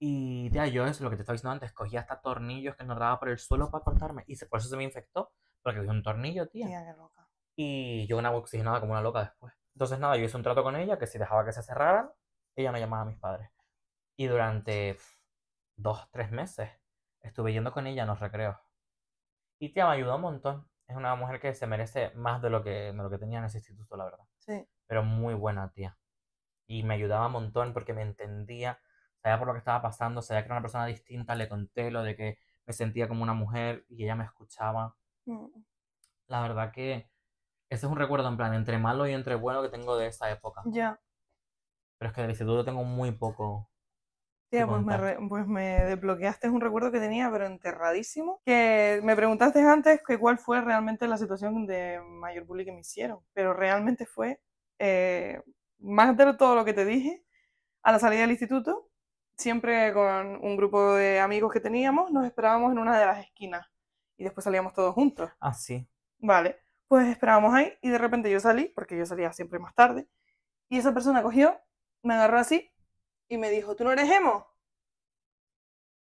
S1: Y ya yo eso, lo que te estaba diciendo antes, cogía hasta tornillos que daba por el suelo para cortarme. Y se, por eso se me infectó, porque vi un tornillo,
S2: tía. Tía, qué loca.
S1: Y yo una oxigenada como una loca después. Entonces nada, yo hice un trato con ella que si dejaba que se cerraran, ella no llamaba a mis padres. Y durante dos, tres meses estuve yendo con ella en los recreos. Y tía, me ayudó un montón es una mujer que se merece más de lo que, lo que tenía en ese instituto, la verdad. Sí. Pero muy buena tía. Y me ayudaba un montón porque me entendía, sabía por lo que estaba pasando, sabía que era una persona distinta, le conté lo de que me sentía como una mujer y ella me escuchaba. Mm. La verdad que ese es un recuerdo en plan entre malo y entre bueno que tengo de esa época. Ya. Pero es que del instituto tengo muy poco.
S2: Tía, pues me, desbloqueaste, pues desbloqueaste un recuerdo que tenía, pero enterradísimo. Que me preguntaste antes que cuál fue realmente la situación de mayor bullying que me hicieron, pero realmente fue eh, más de todo lo que te dije. A la salida del instituto, siempre con un grupo de amigos que teníamos, nos esperábamos en una de las esquinas y después salíamos todos juntos. Ah, sí. Vale, pues esperábamos ahí y de repente yo salí, porque yo salía siempre más tarde, y esa persona cogió, me agarró así y me dijo, ¿tú no eres emo?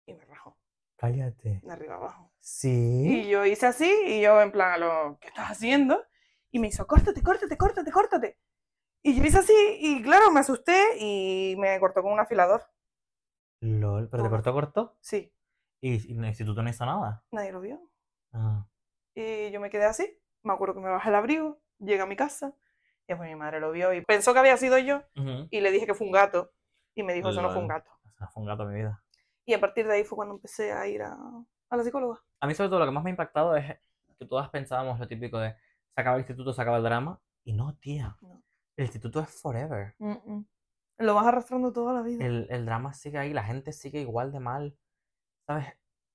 S2: Y me rajó. Cállate. De arriba abajo. Sí. Y yo hice así, y yo en plan, ¿qué estás haciendo? Y me hizo, córtate, córtate, córtate, córtate. Y yo hice así, y claro, me asusté y me cortó con un afilador.
S1: LOL, ¿pero te cortó, cortó? Sí. ¿Y, el instituto no hizo nada? Nadie lo vio. Ah.
S2: Y yo me quedé así. Me acuerdo que me bajé el abrigo, llegué a mi casa. Y después mi madre lo vio y pensó que había sido yo. Y le dije que fue un gato. Y me dijo, eso no fue un gato.
S1: Eso no fue un gato, mi vida.
S2: Y a partir de ahí fue cuando empecé a ir a, a la psicóloga.
S1: A mí sobre todo lo que más me ha impactado es que todas pensábamos lo típico de, se acaba el instituto, se acaba el drama. Y no, tía. El instituto es forever.
S2: Lo vas arrastrando toda la vida.
S1: El, el, drama sigue ahí, la gente sigue igual de mal. ¿Sabes?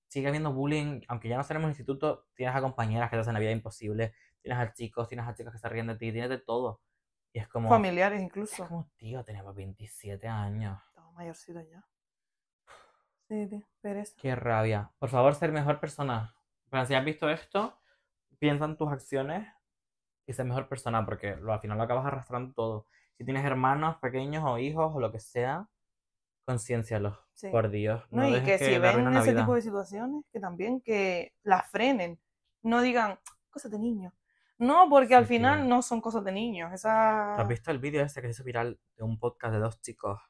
S1: Sigue habiendo bullying. Aunque ya no seremos instituto, tienes a compañeras que te hacen la vida imposible. Tienes a chicos, tienes a chicas que se ríen de ti, tienes de todo. Familiares
S2: incluso. Es como, tío,
S1: tenemos 27 años.
S2: Estamos mayorcitos ya. Sí, tío,
S1: Qué rabia. Por favor, ser mejor persona. Pero si has visto esto, piensa en tus acciones y ser mejor persona, porque lo, al final lo acabas arrastrando todo. Si tienes hermanos pequeños o hijos o lo que sea, conciencia los por Dios. No, y que, si ven ese tipo de
S2: situaciones, que también que las frenen. No digan, cosas de niño, no, porque al final no son cosas de niños. Esa... has
S1: visto el vídeo ese que se hizo viral de un podcast de dos chicos?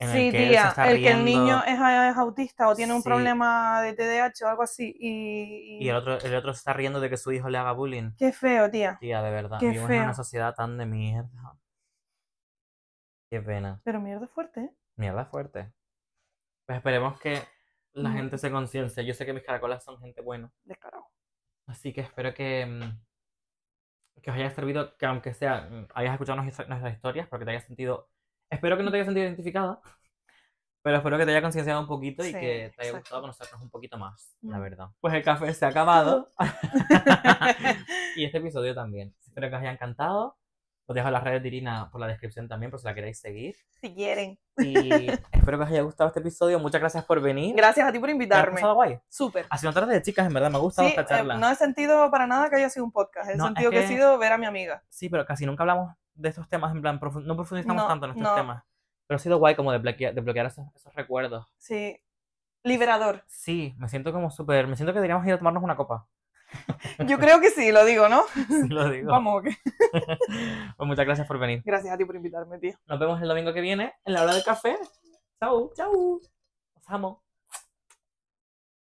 S2: sí, el que tía, el que el niño ah, es, autista o tiene un problema de TDAH o algo así. Y, el,
S1: otro, el otro está riendo de que su hijo le haga bullying. Qué feo, tía. Tía, de verdad. Qué Vivimos en una sociedad tan de mierda. Qué pena.
S2: Pero mierda fuerte, ¿eh?
S1: Mierda fuerte. Pues esperemos que la mm. gente se conciencia. Yo sé que mis caracolas son gente buena. Descarado. Así que espero que, mm, que os haya servido, que aunque sea, mm, hayas escuchado nuestras historias, porque te hayas sentido, espero que no te hayas sentido identificada, pero espero que te haya concienciado un poquito y que te haya gustado conocernos un poquito más, la mm. verdad. Pues el café se ha acabado. y este episodio también. Espero que os haya encantado. Os dejo las redes de Irina por la descripción también, por si la queréis seguir.
S2: Si quieren.
S1: Y espero que os haya gustado este episodio. Muchas gracias por venir.
S2: Gracias a ti por invitarme. ha
S1: guay? Súper. Ha sido tarde de chicas, en verdad. Me ha gustado esta eh, charla. no he
S2: sentido para nada que haya sido un podcast. He sentido que... sido ver a mi amiga.
S1: Sí, pero casi nunca hablamos de estos temas. En plan, no profundizamos tanto en estos temas. Pero ha sido guay como de bloquear, esos, esos recuerdos. Sí. Liberador. Sí, me siento como súper. Me siento que deberíamos ir a tomarnos una copa. Yo creo que sí, lo digo, ¿no? Sí, lo digo. Vamos. pues muchas gracias por venir.
S2: Gracias a ti por invitarme, tío. Nos vemos el domingo que viene en la hora del café. Chau, chau. Os amo.